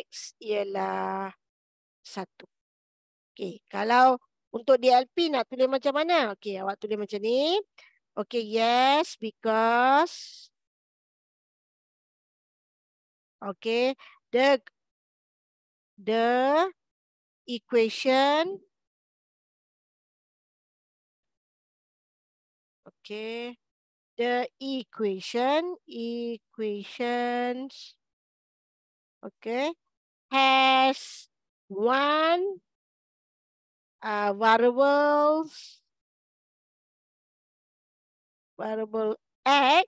x ialah satu. Okay, kalau untuk DLP nak tulis macam mana? Okey, awak tulis macam ni. Okay, yes, because, okay, the, the equation, okay, the equation, equations, okay, has one uh, variables variable X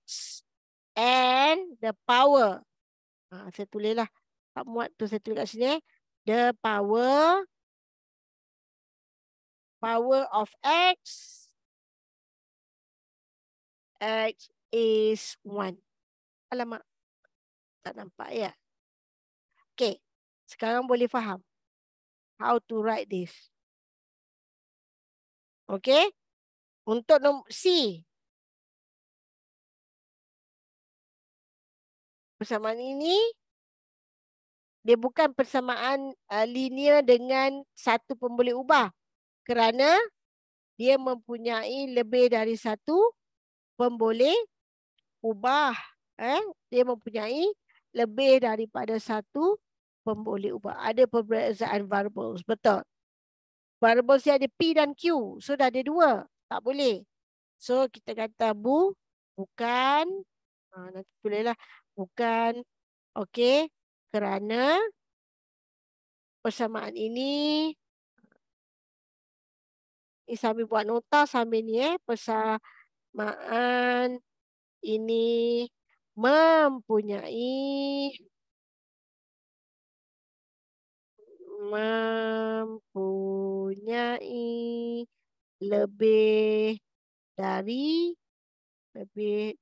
and the power. Ha, saya lah. Tak muat tu saya tulis kat sini. Eh. The power power of X X is 1. Alamak. Tak nampak ya. Okay. Sekarang boleh faham. How to write this. Okay. Untuk nombor C. persamaan ini dia bukan persamaan uh, linear dengan satu pemboleh ubah kerana dia mempunyai lebih dari satu pemboleh ubah eh dia mempunyai lebih daripada satu pemboleh ubah ada perbezaan variables betul variables dia ada p dan q so dah ada dua tak boleh so kita kata bu bukan ha nanti bolehlah dilakukan okey kerana persamaan ini ni eh, sambil buat nota sambil ni eh persamaan ini mempunyai mempunyai lebih dari lebih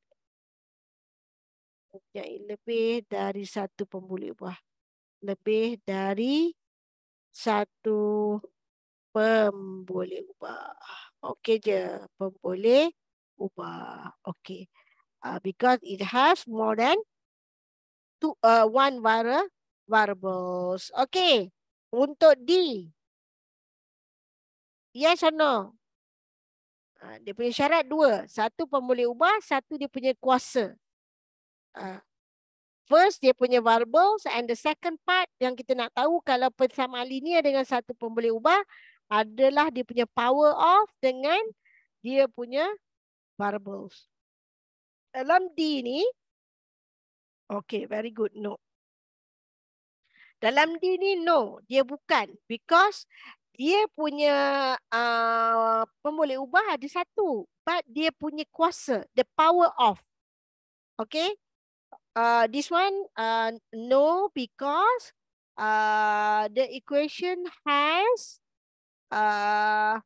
mempunyai lebih dari satu pembuluh buah. Lebih dari satu pembuluh buah. Okey je, pembuluh buah. Okey. Uh, because it has more than two, uh, one var variables. Okey. Untuk D. Yes or no? Ah, dia punya syarat dua. Satu pemboleh ubah, satu dia punya kuasa. Ah, first dia punya variables and the second part yang kita nak tahu kalau persamaan linear dengan satu pemboleh ubah adalah dia punya power of dengan dia punya variables. Dalam D ni, okay very good, no. Dalam D ni no, dia bukan because dia punya uh, ah, pemboleh ubah ada satu but dia punya kuasa, the power of. Okay uh, this one uh, no because uh, the equation has uh,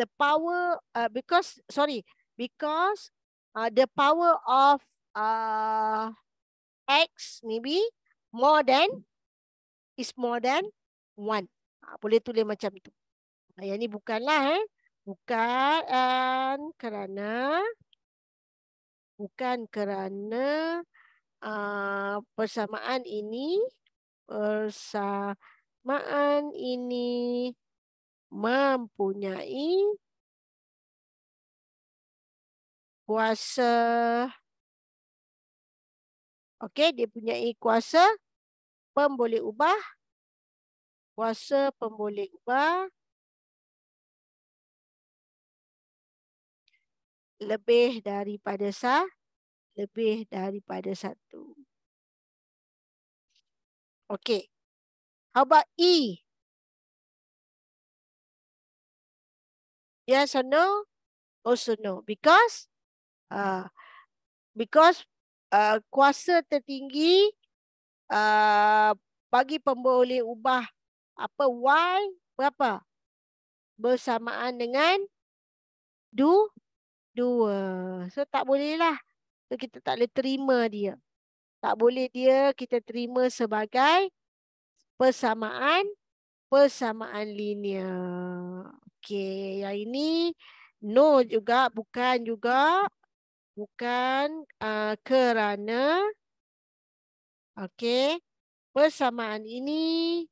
the power uh, because sorry because uh, the power of uh, x maybe more than is more than one uh, boleh tulis macam tu ah, yang ni bukanlah eh bukan uh, kerana bukan kerana Ah, persamaan ini persamaan ini mempunyai kuasa okey dia punya kuasa pemboleh ubah kuasa pemboleh ubah lebih daripada sah lebih daripada satu. Okey. How about E? Yes or no? Also no. Because uh, because uh, kuasa tertinggi uh, bagi pemboleh ubah apa Y berapa? Bersamaan dengan 2. Du, so tak bolehlah. So kita tak boleh terima dia. Tak boleh dia kita terima sebagai persamaan persamaan linear. Okey, yang ini no juga bukan juga bukan uh, kerana okey, persamaan ini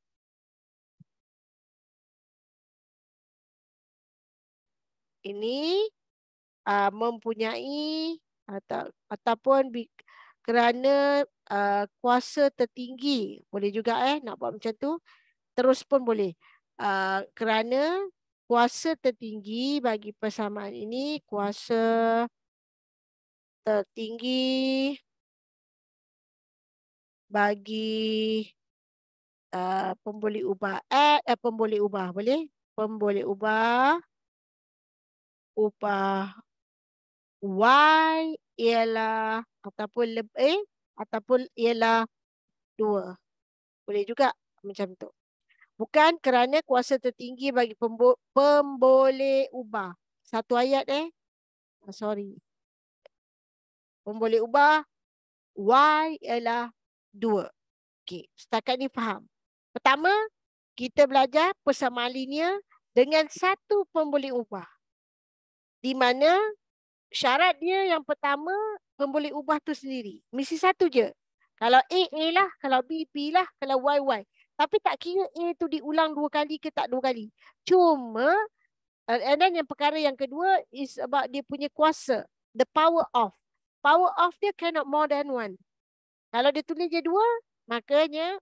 ini uh, mempunyai atau ataupun kerana uh, kuasa tertinggi boleh juga eh nak buat macam tu terus pun boleh uh, kerana kuasa tertinggi bagi persamaan ini kuasa tertinggi bagi uh, pemboleh ubah eh, eh pemboleh ubah boleh pemboleh ubah upah Y ialah ataupun lebih eh, ataupun ialah dua Boleh juga macam tu. Bukan kerana kuasa tertinggi bagi pembo pemboleh ubah. Satu ayat eh. Oh, sorry. Pemboleh ubah. Y ialah dua Okey. Setakat ni faham. Pertama, kita belajar persamaan linear dengan satu pemboleh ubah. Di mana syarat dia yang pertama pemboleh ubah tu sendiri. Mesti satu je. Kalau A, A lah. Kalau B, B lah. Kalau Y, Y. Tapi tak kira A tu diulang dua kali ke tak dua kali. Cuma, and then yang perkara yang kedua is about dia punya kuasa. The power of. Power of dia cannot more than one. Kalau dia tulis je dua, makanya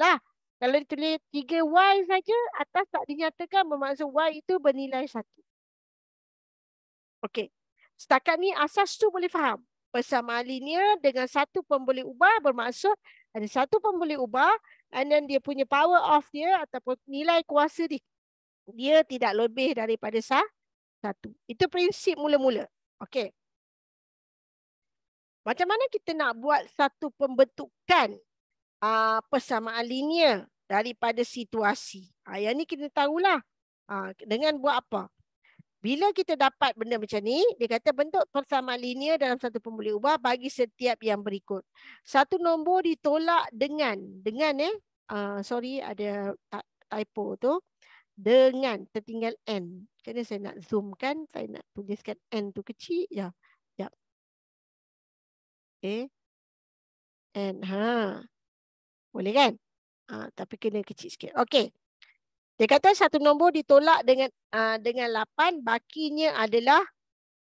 lah. Kalau dia tulis tiga Y saja atas tak dinyatakan bermaksud Y itu bernilai satu. Okay setakat ni asas tu boleh faham. Persamaan linear dengan satu pemboleh ubah bermaksud ada satu pemboleh ubah and then dia punya power of dia ataupun nilai kuasa dia. Dia tidak lebih daripada satu. Itu prinsip mula-mula. Okey. Macam mana kita nak buat satu pembentukan uh, ah, persamaan linear daripada situasi. Uh, yang ni kita tahulah. Uh, dengan buat apa? Bila kita dapat benda macam ni, dia kata bentuk persamaan linear dalam satu pembuli ubah bagi setiap yang berikut. Satu nombor ditolak dengan, dengan eh, uh, sorry ada typo tu, dengan tertinggal N. Kerana saya nak zoom kan, saya nak tuliskan N tu kecil, ya. ya. Okay. N, ha. Boleh kan? Uh, tapi kena kecil sikit. Okay. Dia kata satu nombor ditolak dengan uh, dengan 8, bakinya adalah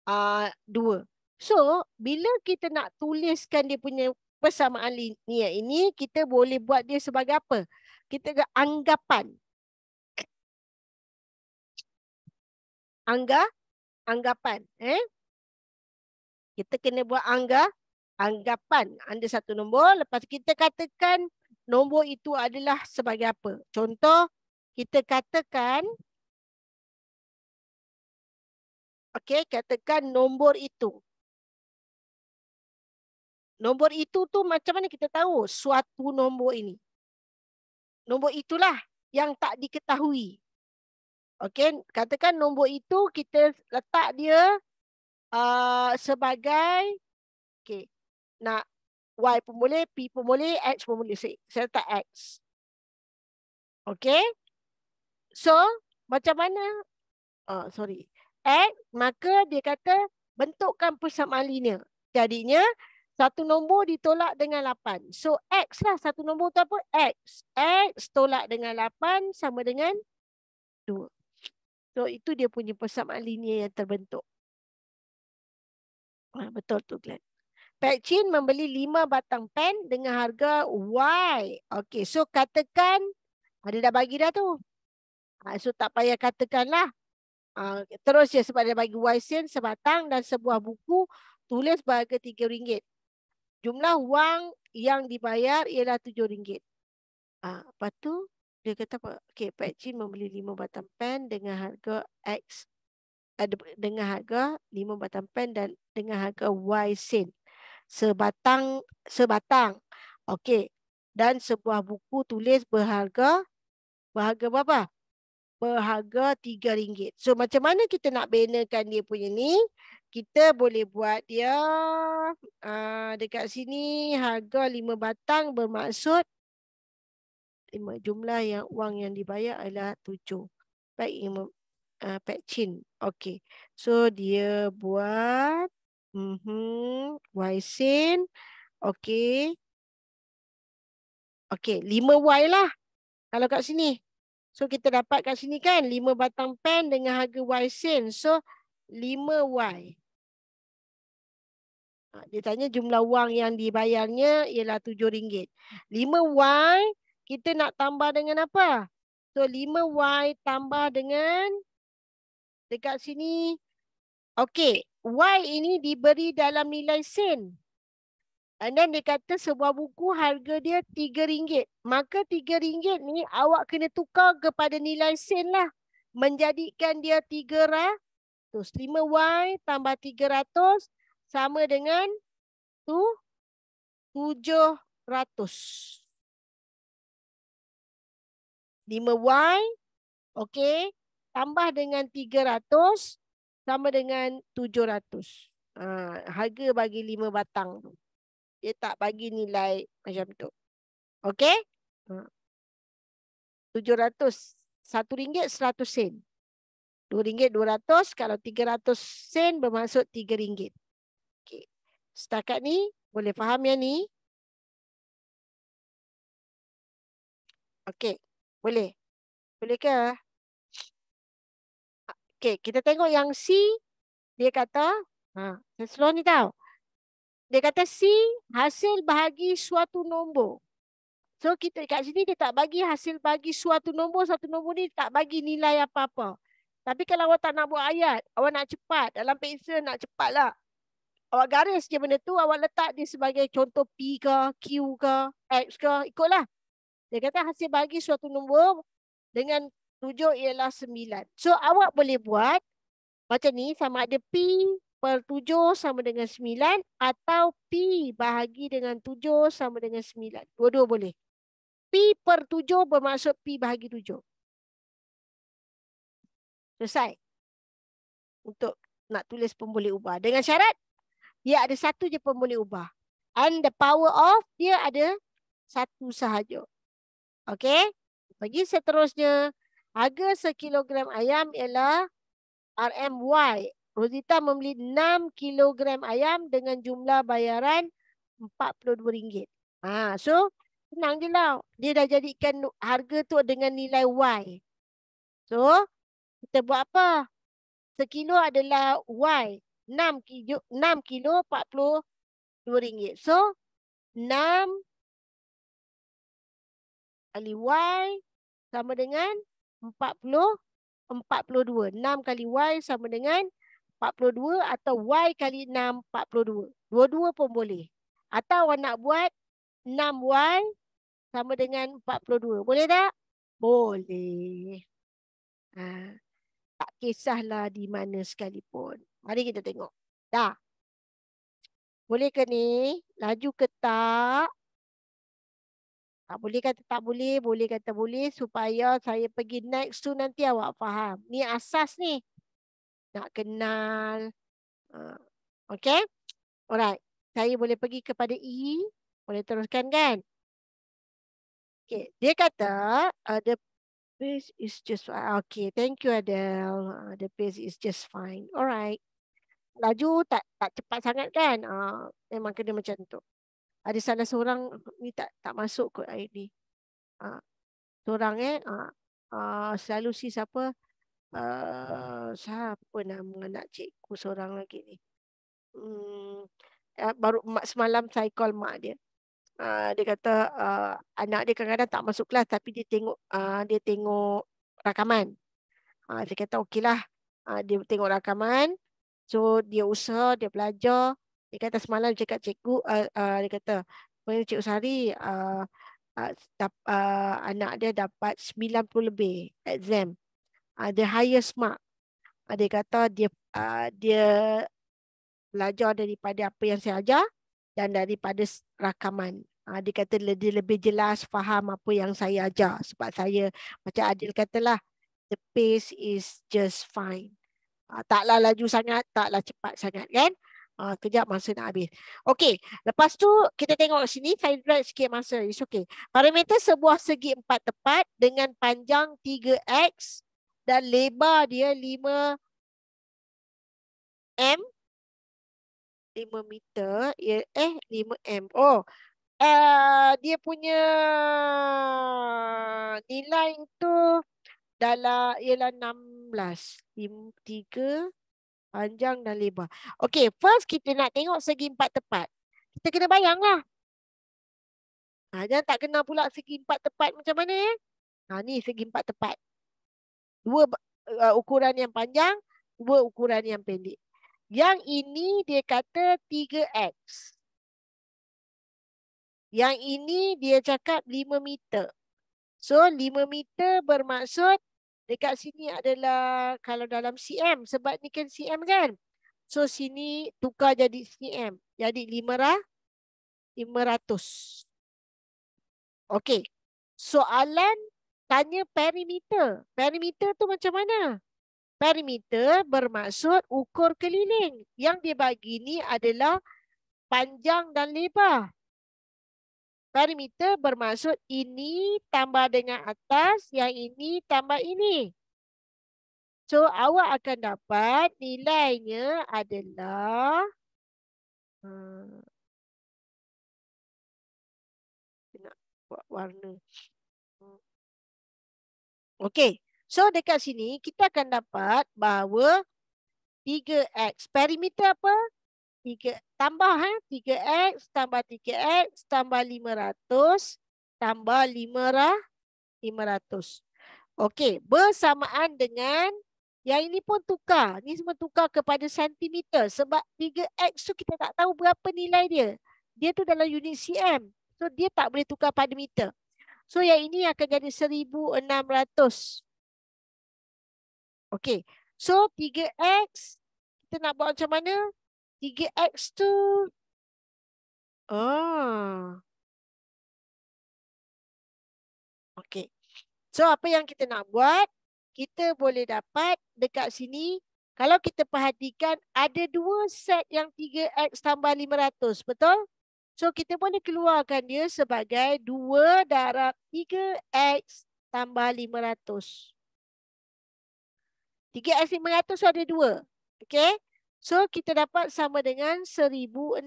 uh, ah, 2. So, bila kita nak tuliskan dia punya persamaan linear ini, kita boleh buat dia sebagai apa? Kita ke anggapan. Angga, anggapan. Eh? Kita kena buat angga, anggapan. Anda satu nombor, lepas kita katakan nombor itu adalah sebagai apa? Contoh, kita katakan okey katakan nombor itu nombor itu tu macam mana kita tahu suatu nombor ini nombor itulah yang tak diketahui okey katakan nombor itu kita letak dia uh, sebagai okey nak y pun boleh p pun boleh x pun boleh saya letak x Okey. So, macam mana? Oh, sorry. Add, maka dia kata bentukkan persamaan linear. Jadinya, satu nombor ditolak dengan 8. So, X lah. Satu nombor tu apa? X. X tolak dengan 8 sama dengan 2. So, itu dia punya persamaan linear yang terbentuk. Ha, betul tu, Glenn. Pak Chin membeli 5 batang pen dengan harga Y. Okay, so katakan, ada dah bagi dah tu. Ah, so tak payah katakan katakanlah. Ah, terus je sebab dia bagi wisen sebatang dan sebuah buku tulis berharga RM3. Jumlah wang yang dibayar ialah RM7. Ah, lepas tu dia kata apa? Okay, Pak Cik membeli 5 batang pen dengan harga X. Eh, dengan harga 5 batang pen dan dengan harga Y sen. Sebatang. sebatang. Okey. Dan sebuah buku tulis berharga. Berharga berapa? berharga RM3. So macam mana kita nak benarkan dia punya ni? Kita boleh buat dia uh, dekat sini harga 5 batang bermaksud jumlah yang wang yang dibayar adalah 7. Baik, uh, pack chin. Okay. So dia buat mm -hmm, Y-sin. Okay. Okay, 5Y lah. Kalau kat sini. So kita dapat kat sini kan 5 batang pen dengan harga Y sen. So 5Y. Ha, dia tanya jumlah wang yang dibayarnya ialah RM7. 5Y kita nak tambah dengan apa? So 5Y tambah dengan dekat sini. Okay. Y ini diberi dalam nilai sen. And then dia kata sebuah buku harga dia RM3. Maka RM3 ni awak kena tukar kepada nilai sen lah. Menjadikan dia RM3. 5Y tambah RM300 sama dengan tu RM700. 5Y okay, tambah dengan RM300 sama dengan RM700. Ha, ah, harga bagi 5 batang tu dia tak bagi nilai macam tu. Okey? 700 ha. satu ringgit seratus sen. dua ringgit dua ratus, kalau tiga ratus sen bermaksud tiga ringgit. Okey. Setakat ni boleh faham yang ni? Okey. Boleh. bolehkah? ke? Okey, kita tengok yang C dia kata ha, slow ni tau dia kata C hasil bahagi suatu nombor. So kita dekat sini dia tak bagi hasil bagi suatu nombor, satu nombor ni tak bagi nilai apa-apa. Tapi kalau awak tak nak buat ayat, awak nak cepat, dalam pensel nak cepat lah. Awak garis je benda tu, awak letak dia sebagai contoh P ke, Q ke, X ke, ikutlah. Dia kata hasil bagi suatu nombor dengan tujuh ialah sembilan. So awak boleh buat macam ni sama ada P per 7 sama dengan 9 atau P bahagi dengan 7 sama dengan 9. Dua-dua boleh. P per 7 bermaksud P bahagi 7. Selesai. Untuk nak tulis pemboleh ubah. Dengan syarat, dia ada satu je pemboleh ubah. And the power of, dia ada satu sahaja. Okay. Bagi seterusnya, harga sekilogram ayam ialah RMY Rosita membeli 6 kilogram ayam dengan jumlah bayaran RM42. Ha, so, senang je lah. Dia dah jadikan harga tu dengan nilai Y. So, kita buat apa? Sekilo adalah Y. 6 kilo, 6 kilo rm ringgit. So, 6 kali Y sama dengan 40, 42. 6 kali Y sama dengan 42. 42 atau Y kali 6 42. Dua-dua pun boleh. Atau awak nak buat 6Y sama dengan 42. Boleh tak? Boleh. Ha. Tak kisahlah di mana sekalipun. Mari kita tengok. Dah. Boleh ke ni? Laju ke tak? Tak boleh kata tak boleh. Boleh kata boleh. Supaya saya pergi next tu nanti awak faham. Ni asas ni nak kenal. Ah, okay. Alright. Saya boleh pergi kepada E. Boleh teruskan kan? Okay. Dia kata uh, the pace is just fine. Ah, okay. Thank you Adele. Uh, the pace is just fine. Alright. Laju tak tak cepat sangat kan? Uh, memang kena macam tu. Ada salah seorang ni tak tak masuk kot air ni. Uh, seorang eh. Uh, uh, selalu si siapa uh, siapa nama anak cikgu seorang lagi ni. Hmm, eh, baru mak, semalam saya call mak dia. Uh, dia kata uh, anak dia kadang-kadang tak masuk kelas tapi dia tengok uh, dia tengok rakaman. Uh, saya kata okeylah. Uh, dia tengok rakaman. So dia usaha, dia belajar. Dia kata semalam cakap cikgu, uh, uh, dia kata, pengen Cik Usari, uh, uh, uh, anak dia dapat 90 lebih exam ada uh, highest mark. Uh, kata dia uh, dia belajar daripada apa yang saya ajar dan daripada rakaman. Uh, dia kata dia lebih jelas faham apa yang saya ajar sebab saya macam Adil katalah the pace is just fine. Uh, taklah laju sangat, taklah cepat sangat kan? Uh, kejap masa nak habis Okay. lepas tu kita tengok sini Saya drag sikit masa, it's okay Parameter sebuah segi empat tepat Dengan panjang 3x dan lebar dia 5 m 5 meter ya eh 5 m oh uh, dia punya nilai tu dalam ialah 16 3 panjang dan lebar okey first kita nak tengok segi empat tepat kita kena bayanglah ha jangan tak kena pula segi empat tepat macam mana ya ha ni segi empat tepat dua uh, ukuran yang panjang, dua ukuran yang pendek. Yang ini dia kata 3x. Yang ini dia cakap 5 meter. So 5 meter bermaksud dekat sini adalah kalau dalam cm sebab ni kan cm kan. So sini tukar jadi cm. Jadi 500 500. Okey. Soalan tanya perimeter. Perimeter tu macam mana? Perimeter bermaksud ukur keliling. Yang dia bagi ni adalah panjang dan lebar. Perimeter bermaksud ini tambah dengan atas, yang ini tambah ini. So awak akan dapat nilainya adalah hmm, nak buat warna. Okey. So dekat sini kita akan dapat bahawa 3x perimeter apa? 3 tambah ha eh? 3x tambah 3x tambah 500 tambah 500. Okey, bersamaan dengan yang ini pun tukar. Ni semua tukar kepada sentimeter sebab 3x tu kita tak tahu berapa nilai dia. Dia tu dalam unit cm. So dia tak boleh tukar pada meter. So yang ini akan jadi 1600. Okay. So 3x kita nak buat macam mana? 3x tu Ah. Okay. So apa yang kita nak buat? Kita boleh dapat dekat sini kalau kita perhatikan ada dua set yang 3x tambah 500, betul? So kita boleh keluarkan dia sebagai 2 darab 3X tambah 500. 3X 500 so ada 2. Okay. So kita dapat sama dengan 1600.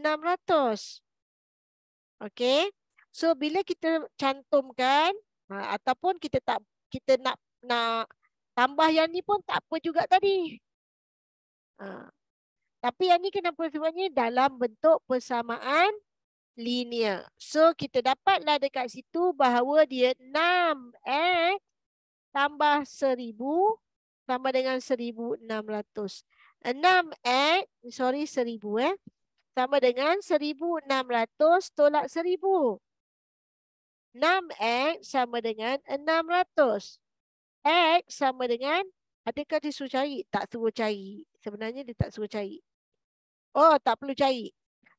Okay. So bila kita cantumkan ha, ataupun kita tak kita nak nak tambah yang ni pun tak apa juga tadi. Ha. Tapi yang ni kenapa sebenarnya dalam bentuk persamaan linear. So kita dapatlah dekat situ bahawa dia 6x eh, tambah 1000 tambah dengan 1600. 6x eh, sorry 1000 eh, eh sama dengan 1600 tolak 1000. 6x sama dengan 600. x sama dengan adakah dia suruh cari? Tak suruh cari. Sebenarnya dia tak suruh cari. Oh, tak perlu cari.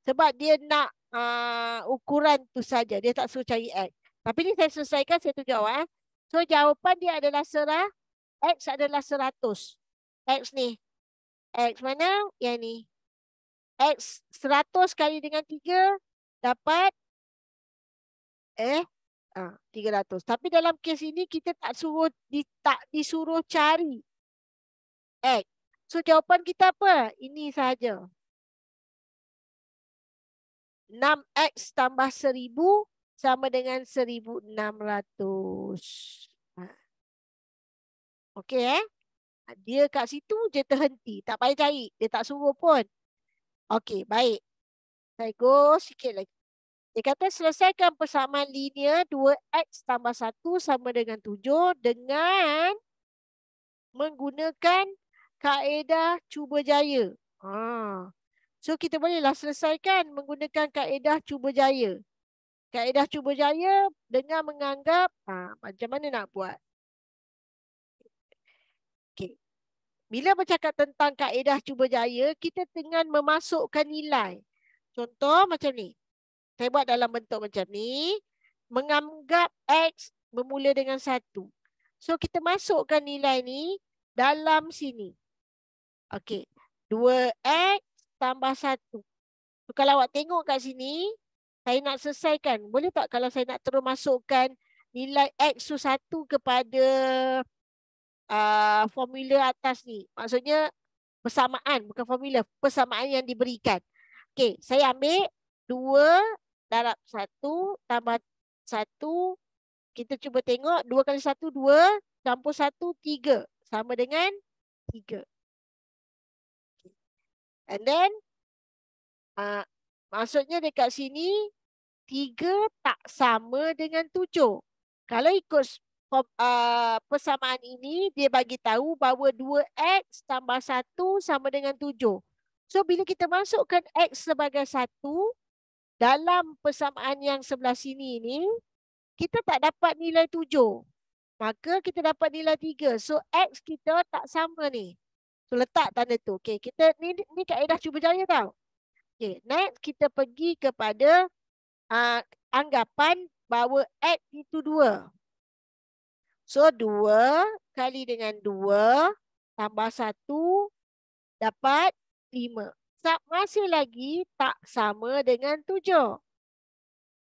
Sebab dia nak uh, ukuran tu saja. Dia tak suruh cari X. Tapi ni saya selesaikan, saya tunjuk awak. Eh. So jawapan dia adalah serah. X adalah seratus X ni. X mana? Yang ni. X seratus kali dengan tiga dapat eh ah, tiga ratus Tapi dalam kes ini kita tak suruh di, tak disuruh cari X. So jawapan kita apa? Ini saja. 6X tambah 1000 sama dengan 1600. Ha. Okey eh. Dia kat situ je terhenti. Tak payah cari. Dia tak suruh pun. Okey baik. Saya go sikit lagi. Dia kata selesaikan persamaan linear 2X tambah 1 sama dengan 7 dengan menggunakan kaedah cuba jaya. Haa. So kita bolehlah selesaikan menggunakan kaedah cuba jaya. Kaedah cuba jaya dengan menganggap ha, macam mana nak buat. Okay. Bila bercakap tentang kaedah cuba jaya, kita dengan memasukkan nilai. Contoh macam ni. Saya buat dalam bentuk macam ni. Menganggap X bermula dengan satu. So kita masukkan nilai ni dalam sini. Okey. 2X tambah satu. So, kalau awak tengok kat sini, saya nak selesaikan. Boleh tak kalau saya nak terus masukkan nilai X tu satu kepada uh, formula atas ni. Maksudnya persamaan, bukan formula. Persamaan yang diberikan. Okay, saya ambil dua darab satu tambah satu. Kita cuba tengok dua kali satu dua Campur satu tiga Sama dengan tiga. And then, uh, maksudnya dekat sini, tiga tak sama dengan tujuh. Kalau ikut uh, persamaan ini, dia bagi tahu bahawa dua X tambah satu sama dengan tujuh. So, bila kita masukkan X sebagai satu, dalam persamaan yang sebelah sini ini, kita tak dapat nilai tujuh. Maka kita dapat nilai tiga. So, X kita tak sama ni. So letak tanda tu. Okey, kita ni ni kaedah cuba jaya tau. Okey, next kita pergi kepada uh, anggapan bahawa x itu 2. So 2 kali dengan 2 tambah 1 dapat 5. Sub masih lagi tak sama dengan 7.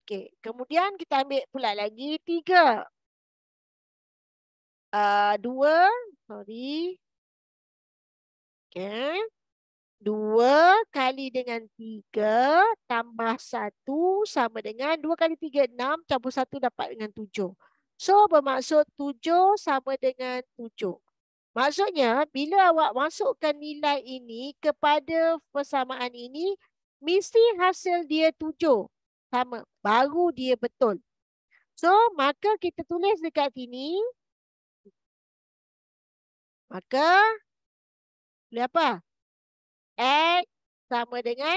Okey, kemudian kita ambil pula lagi 3. Uh, 2, sorry, Okay. Dua kali dengan tiga tambah satu sama dengan dua kali tiga enam campur satu dapat dengan tujuh. So bermaksud tujuh sama dengan tujuh. Maksudnya bila awak masukkan nilai ini kepada persamaan ini mesti hasil dia tujuh sama baru dia betul. So maka kita tulis dekat sini. Maka boleh apa? X sama dengan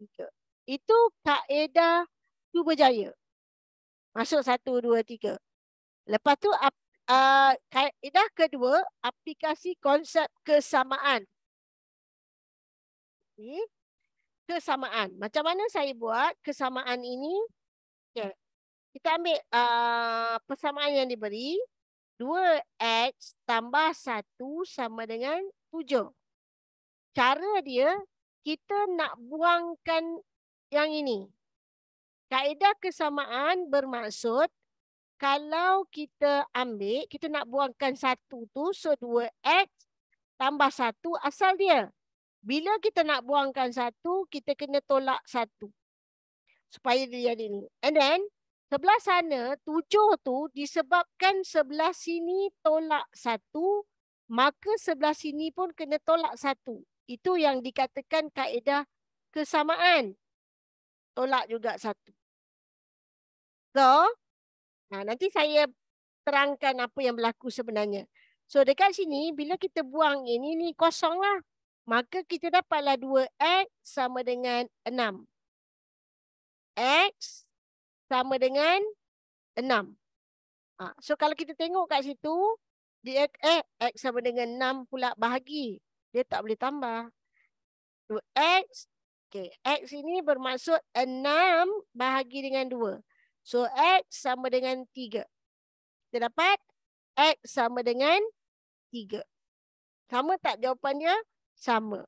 itu? Itu kaedah tu jaya. Masuk satu dua tiga. Lepas tu kaedah kedua, aplikasi konsep kesamaan. Okay. Kesamaan. Macam mana saya buat kesamaan ini? Okay. Kita ambil uh, persamaan yang diberi. 2X tambah 1 sama dengan 7 cara dia kita nak buangkan yang ini. Kaedah kesamaan bermaksud kalau kita ambil, kita nak buangkan satu tu, so 2x tambah satu asal dia. Bila kita nak buangkan satu, kita kena tolak satu. Supaya dia jadi ni. And then, sebelah sana, tujuh tu disebabkan sebelah sini tolak satu, maka sebelah sini pun kena tolak satu. Itu yang dikatakan kaedah kesamaan. Tolak juga satu. So, nah, nanti saya terangkan apa yang berlaku sebenarnya. So, dekat sini, bila kita buang ini, eh, ini kosonglah. Maka kita dapatlah 2X sama dengan 6. X sama dengan 6. Ah, so, kalau kita tengok kat situ, dia, eh, X sama dengan 6 pula bahagi dia tak boleh tambah. 2x, okay, x ini bermaksud 6 bahagi dengan 2. So x sama dengan 3. Kita dapat x sama dengan 3. Sama tak jawapannya? Sama.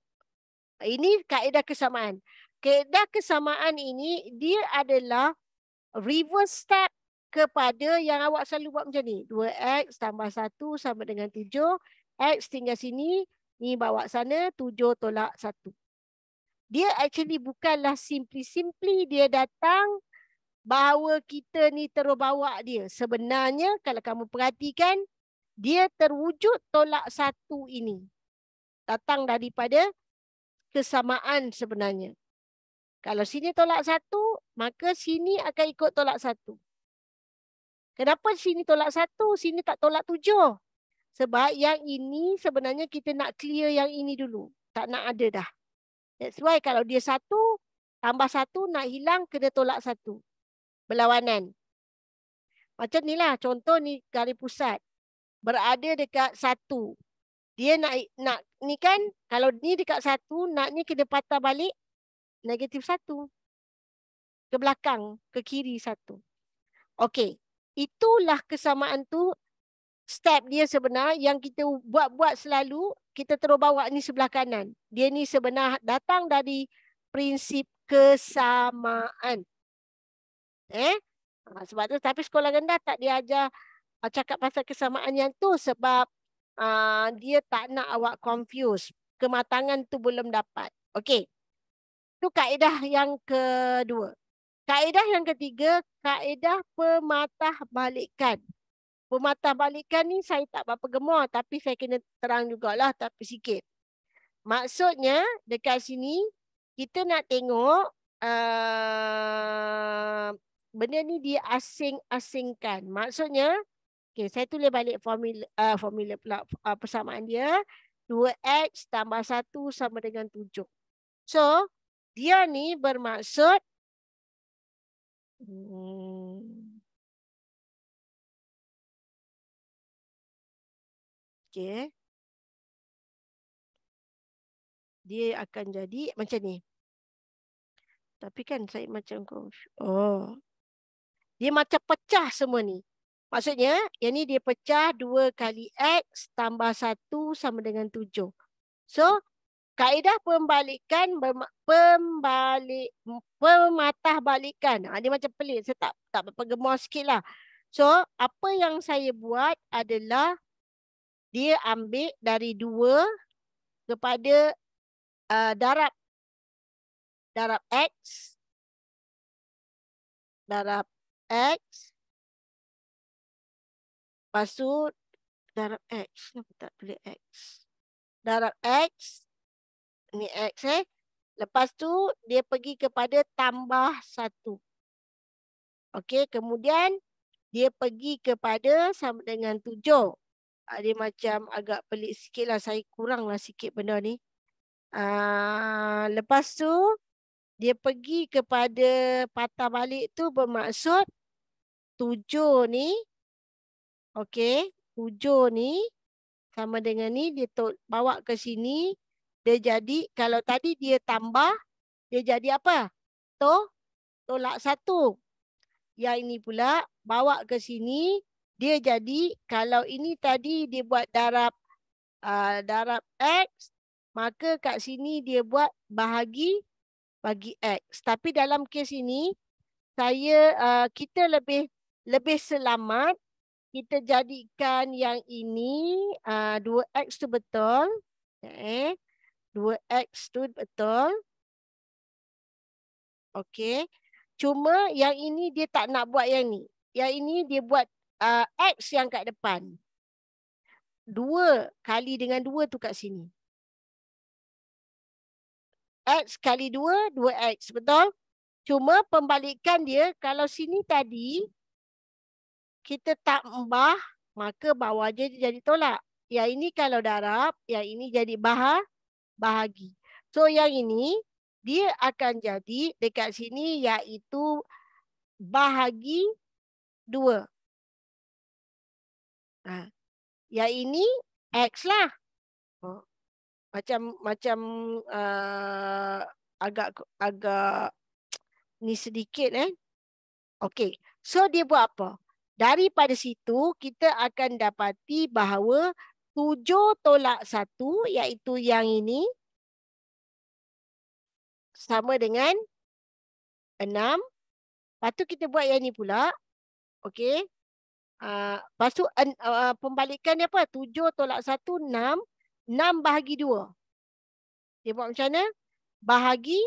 Ini kaedah kesamaan. Kaedah kesamaan ini dia adalah reverse step kepada yang awak selalu buat macam ni. 2x tambah 1 sama dengan 7. X tinggal sini Ni bawa sana tujuh tolak satu. Dia actually bukanlah simply-simply dia datang bawa kita ni terus dia. Sebenarnya kalau kamu perhatikan dia terwujud tolak satu ini. Datang daripada kesamaan sebenarnya. Kalau sini tolak satu maka sini akan ikut tolak satu. Kenapa sini tolak satu sini tak tolak tujuh? Sebab yang ini sebenarnya kita nak clear yang ini dulu. Tak nak ada dah. That's why kalau dia satu, tambah satu, nak hilang, kena tolak satu. Berlawanan. Macam ni lah contoh ni kali pusat. Berada dekat satu. Dia nak, nak ni kan, kalau ni dekat satu, nak ni kena patah balik negatif satu. Ke belakang, ke kiri satu. Okey. Itulah kesamaan tu step dia sebenar yang kita buat-buat selalu kita terus bawa ni sebelah kanan. Dia ni sebenar datang dari prinsip kesamaan. Eh? Ha, sebab tu tapi sekolah rendah tak diajar uh, ah, cakap pasal kesamaan yang tu sebab uh, dia tak nak awak confuse. Kematangan tu belum dapat. Okey. Tu kaedah yang kedua. Kaedah yang ketiga, kaedah pematah balikan pematah balikan ni saya tak apa-apa gemar tapi saya kena terang jugalah tapi sikit. Maksudnya dekat sini kita nak tengok uh, benda ni dia asing asingkan Maksudnya okay, saya tulis balik formula, uh, formula pula, uh, persamaan dia. 2X tambah 1 sama dengan 7. So dia ni bermaksud hmm, Okay. Dia akan jadi macam ni. Tapi kan saya macam oh. Dia macam pecah semua ni. Maksudnya yang ni dia pecah 2 kali X tambah 1 sama dengan 7. So kaedah pembalikan, pembalik, pematah balikan. Ha, dia macam pelik. Saya tak, tak bergemar sikit lah. So apa yang saya buat adalah dia ambil dari dua kepada uh, darab darab x darab x pasu darab x kenapa tak boleh x darab x ni x eh lepas tu dia pergi kepada tambah satu. okey kemudian dia pergi kepada sama dengan tujuh. Ah, dia macam agak pelik sikit lah. Saya kurang lah sikit benda ni. Uh, lepas tu, dia pergi kepada patah balik tu bermaksud tujuh ni. Okey Tujuh ni sama dengan ni. Dia bawa ke sini. Dia jadi, kalau tadi dia tambah, dia jadi apa? To, tolak satu. Yang ini pula, bawa ke sini. Dia jadi kalau ini tadi dia buat darab uh, darab X maka kat sini dia buat bahagi bagi X. Tapi dalam kes ini saya uh, kita lebih lebih selamat kita jadikan yang ini uh, ah, 2X tu betul. Eh, 2X tu betul. Okey. Cuma yang ini dia tak nak buat yang ni. Yang ini dia buat uh, X yang kat depan. Dua kali dengan dua tu kat sini. X kali dua, dua X. Betul? Cuma pembalikan dia, kalau sini tadi kita tak embah, maka bawah je jadi tolak. Ya ini kalau darab, ya ini jadi bahar, bahagi. So yang ini, dia akan jadi dekat sini iaitu bahagi dua. Ha. Yang ini X lah. Ha. Macam macam uh, agak agak ni sedikit eh. Okey. So dia buat apa? Daripada situ kita akan dapati bahawa 7 tolak 1 iaitu yang ini sama dengan 6. Lepas tu kita buat yang ni pula. Okey. Ah, uh, lepas tu uh, uh, pembalikan dia apa? 7 tolak 1 6 6 bahagi 2. Dia buat macam mana? Bahagi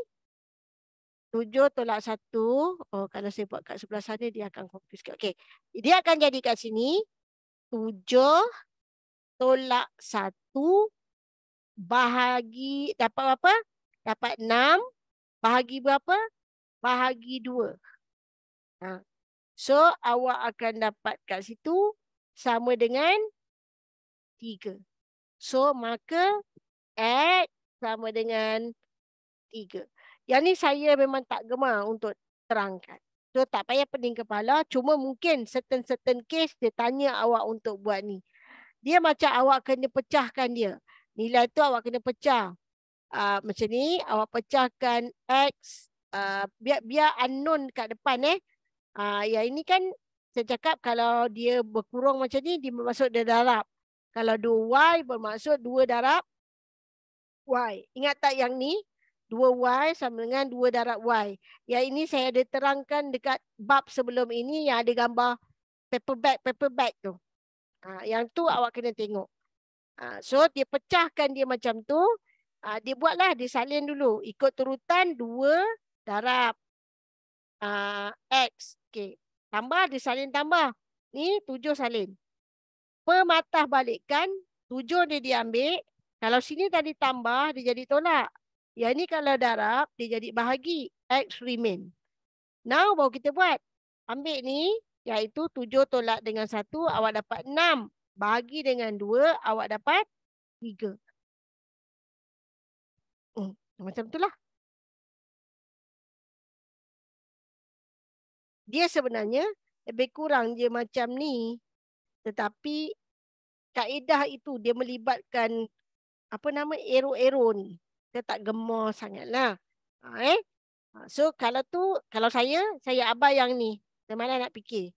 7 tolak 1. Oh, kalau saya buat kat sebelah sana dia akan confuse sikit. Okey. Dia akan jadi kat sini 7 tolak 1 bahagi dapat berapa? Dapat 6 bahagi berapa? Bahagi 2. Ha, So awak akan dapat kat situ sama dengan 3. So maka X sama dengan 3. Yang ni saya memang tak gemar untuk terangkan. So tak payah pening kepala. Cuma mungkin certain-certain case dia tanya awak untuk buat ni. Dia macam awak kena pecahkan dia. Nilai tu awak kena pecah. Uh, macam ni awak pecahkan X. Uh, biar, biar unknown kat depan eh. Ah, ya ini kan saya cakap kalau dia berkurung macam ni, dia bermaksud dia darab. Kalau dua y bermaksud dua darab Y. Ingat tak yang ni? dua y sama dengan 2 darab Y. Yang ini saya ada terangkan dekat bab sebelum ini yang ada gambar paperback-paperback tu. Ha, yang tu awak kena tengok. Ha, so dia pecahkan dia macam tu. Ha, dia buatlah, dia salin dulu. Ikut turutan dua darab ha, X. Okey. Tambah dia salin tambah. Ni tujuh salin. Pematah balikkan. Tujuh dia diambil. Kalau sini tadi tambah dia jadi tolak. Yang ni kalau darab dia jadi bahagi. X remain. Now baru kita buat. Ambil ni iaitu tujuh tolak dengan satu. Awak dapat enam. Bahagi dengan dua. Awak dapat tiga. Hmm. Macam itulah. dia sebenarnya lebih kurang dia macam ni tetapi kaedah itu dia melibatkan apa nama aero-aero ni kita tak gemar sangatlah ha, eh ha, so kalau tu kalau saya saya abai yang ni semalam nak fikir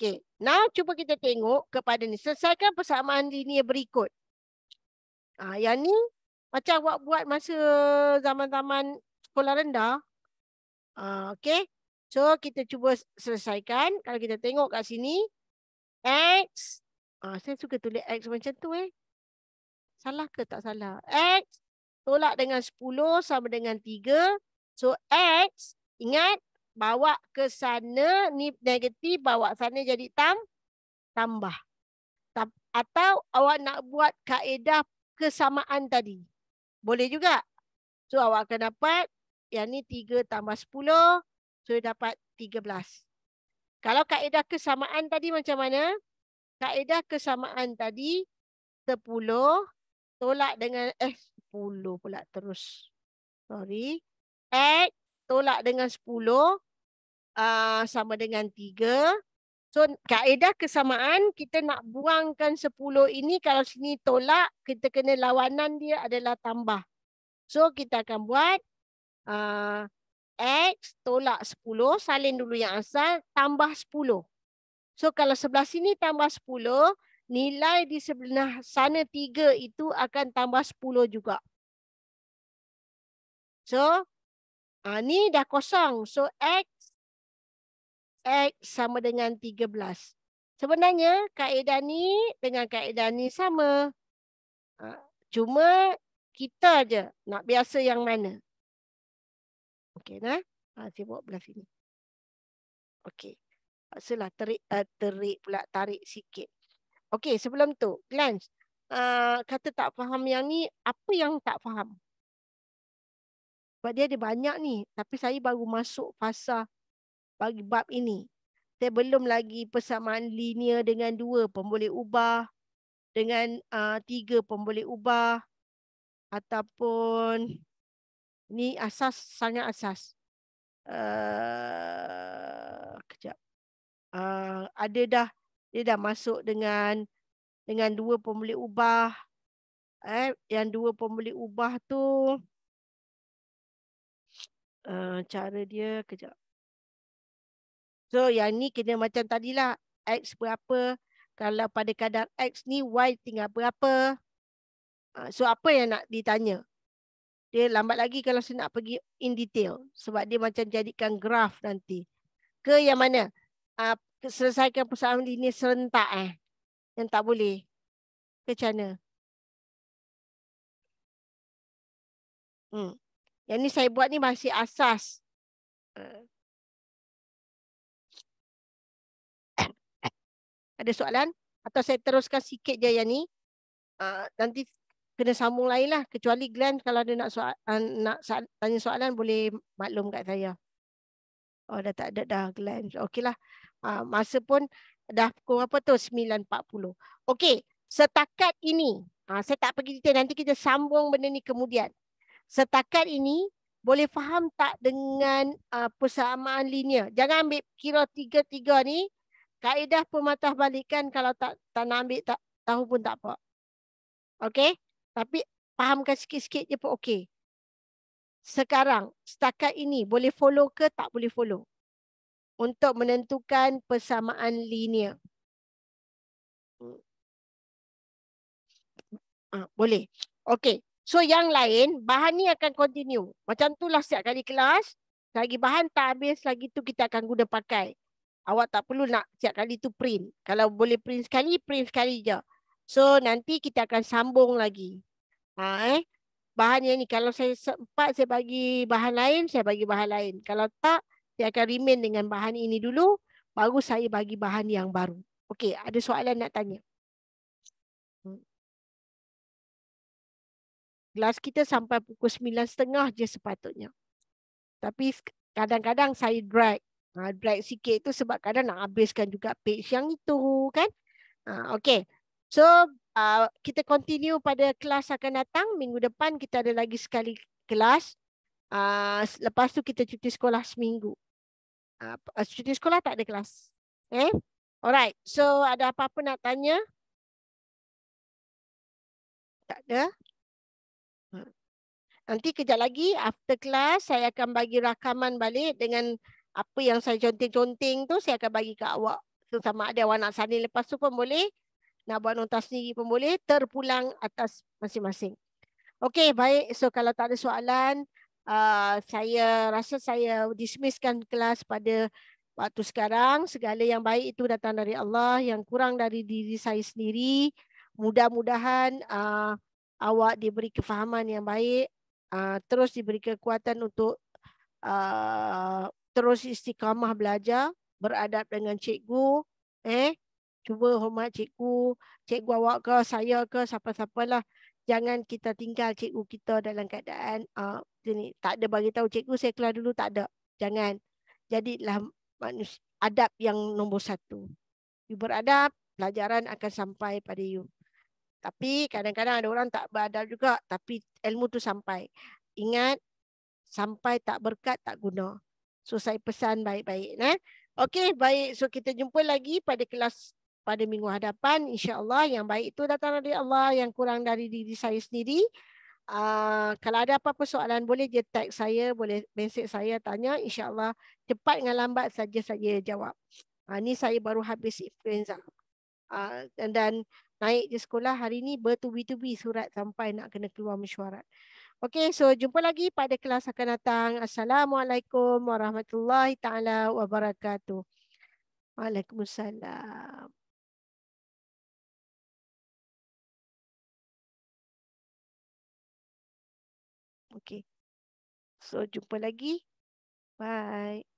Okay, now cuba kita tengok kepada ni selesaikan persamaan linear berikut ha, yang ni macam buat-buat masa zaman-zaman sekolah rendah ha, okey So kita cuba selesaikan. Kalau kita tengok kat sini. X. Ah, saya suka tulis X macam tu eh. Salah ke tak salah? X tolak dengan 10 sama dengan 3. So X ingat bawa ke sana. Ni negatif bawa sana jadi tam, tambah. Atau awak nak buat kaedah kesamaan tadi. Boleh juga. So awak akan dapat yang ni 3 tambah 10. So dia dapat 13. Kalau kaedah kesamaan tadi macam mana? Kaedah kesamaan tadi 10 tolak dengan eh 10 pula terus. Sorry. X tolak dengan 10 uh, ah, sama dengan 3. So kaedah kesamaan kita nak buangkan 10 ini kalau sini tolak kita kena lawanan dia adalah tambah. So kita akan buat uh, X tolak 10. Salin dulu yang asal. Tambah 10. So kalau sebelah sini tambah 10. Nilai di sebelah sana 3 itu akan tambah 10 juga. So ha, ni dah kosong. So X. X sama dengan 13. Sebenarnya kaedah ni dengan kaedah ni sama. Ha, cuma kita je nak biasa yang mana. Okey, nah. Eh? Ha, sibuk belah sini. Okey. Paksalah terik, uh, terik pula, tarik sikit. Okey, sebelum tu, Glance. Uh, kata tak faham yang ni, apa yang tak faham? Sebab dia ada banyak ni. Tapi saya baru masuk fasa bagi bab ini. Saya belum lagi persamaan linear dengan dua pemboleh ubah. Dengan uh, tiga pemboleh ubah. Ataupun ini asas sangat asas. Uh, kejap. Uh, ada dah dia dah masuk dengan dengan dua pemilik ubah. Eh, yang dua pemilik ubah tu uh, cara dia kejap. So yang ni kena macam tadilah x berapa kalau pada kadar x ni y tinggal berapa. so apa yang nak ditanya? dia lambat lagi kalau saya nak pergi in detail sebab dia macam jadikan graf nanti ke yang mana uh, selesaikan persoalan ini serentak eh yang tak boleh ke mana hmm yang ni saya buat ni masih asas uh. [COUGHS] ada soalan atau saya teruskan sikit je yang ni uh, nanti kena sambung lain lah. Kecuali Glenn kalau dia nak soal, nak tanya soalan boleh maklum kat saya. Oh dah tak ada dah Glenn. Okeylah. Uh, ah, masa pun dah pukul apa tu? 9.40. Okey. Setakat ini. Uh, saya tak pergi detail. Nanti kita sambung benda ni kemudian. Setakat ini boleh faham tak dengan uh, persamaan linear? Jangan ambil kira tiga-tiga ni. Kaedah pematah balikan kalau tak, tak nak ambil tak, tahu pun tak apa. Okey. Tapi fahamkan sikit-sikit je pun okey. Sekarang setakat ini boleh follow ke tak boleh follow. Untuk menentukan persamaan linear. Ha, boleh. Okey. So yang lain bahan ni akan continue. Macam tu lah setiap kali kelas. Lagi bahan tak habis lagi tu kita akan guna pakai. Awak tak perlu nak setiap kali tu print. Kalau boleh print sekali, print sekali je. So nanti kita akan sambung lagi. Ha, eh? Bahan yang ni kalau saya sempat saya bagi bahan lain, saya bagi bahan lain. Kalau tak, saya akan remain dengan bahan ini dulu. Baru saya bagi bahan yang baru. Okey, ada soalan nak tanya? Kelas hmm. kita sampai pukul 9.30 je sepatutnya. Tapi kadang-kadang saya drag. Ha, drag sikit tu sebab kadang nak habiskan juga page yang itu kan. Ha, Okey. So uh, kita continue pada kelas akan datang. Minggu depan kita ada lagi sekali kelas. Uh, lepas tu kita cuti sekolah seminggu. Uh, uh, cuti sekolah tak ada kelas. Eh? Alright. So ada apa-apa nak tanya? Tak ada. Hmm. Nanti kejap lagi after class saya akan bagi rakaman balik dengan apa yang saya conteng-conteng tu saya akan bagi ke awak. So sama ada awak nak sanding lepas tu pun boleh nak buat nota sendiri pun boleh terpulang atas masing-masing. Okey, baik. So kalau tak ada soalan, uh, saya rasa saya dismisskan kelas pada waktu sekarang. Segala yang baik itu datang dari Allah, yang kurang dari diri saya sendiri. Mudah-mudahan uh, awak diberi kefahaman yang baik, uh, terus diberi kekuatan untuk uh, terus istiqamah belajar, beradab dengan cikgu, eh cuba hormat cikgu, cikgu awak ke, saya ke, siapa-siapalah. Jangan kita tinggal cikgu kita dalam keadaan uh, ah, sini. tak ada bagi tahu cikgu saya keluar dulu, tak ada. Jangan. Jadilah manusia, adab yang nombor satu. You beradab, pelajaran akan sampai pada you. Tapi kadang-kadang ada orang tak beradab juga, tapi ilmu tu sampai. Ingat, sampai tak berkat, tak guna. So saya pesan baik-baik. Nah. Okey, baik. So kita jumpa lagi pada kelas pada minggu hadapan insyaallah yang baik itu datang dari Allah yang kurang dari diri saya sendiri uh, kalau ada apa-apa soalan boleh je tag saya boleh mesej saya tanya insyaallah cepat dengan lambat saja saya jawab uh, ni saya baru habis influenza uh, dan, dan naik je sekolah hari ni bertubi-tubi surat sampai nak kena keluar mesyuarat Okey, so jumpa lagi pada kelas akan datang. Assalamualaikum warahmatullahi taala wabarakatuh. Waalaikumsalam. So jumpa lagi. Bye.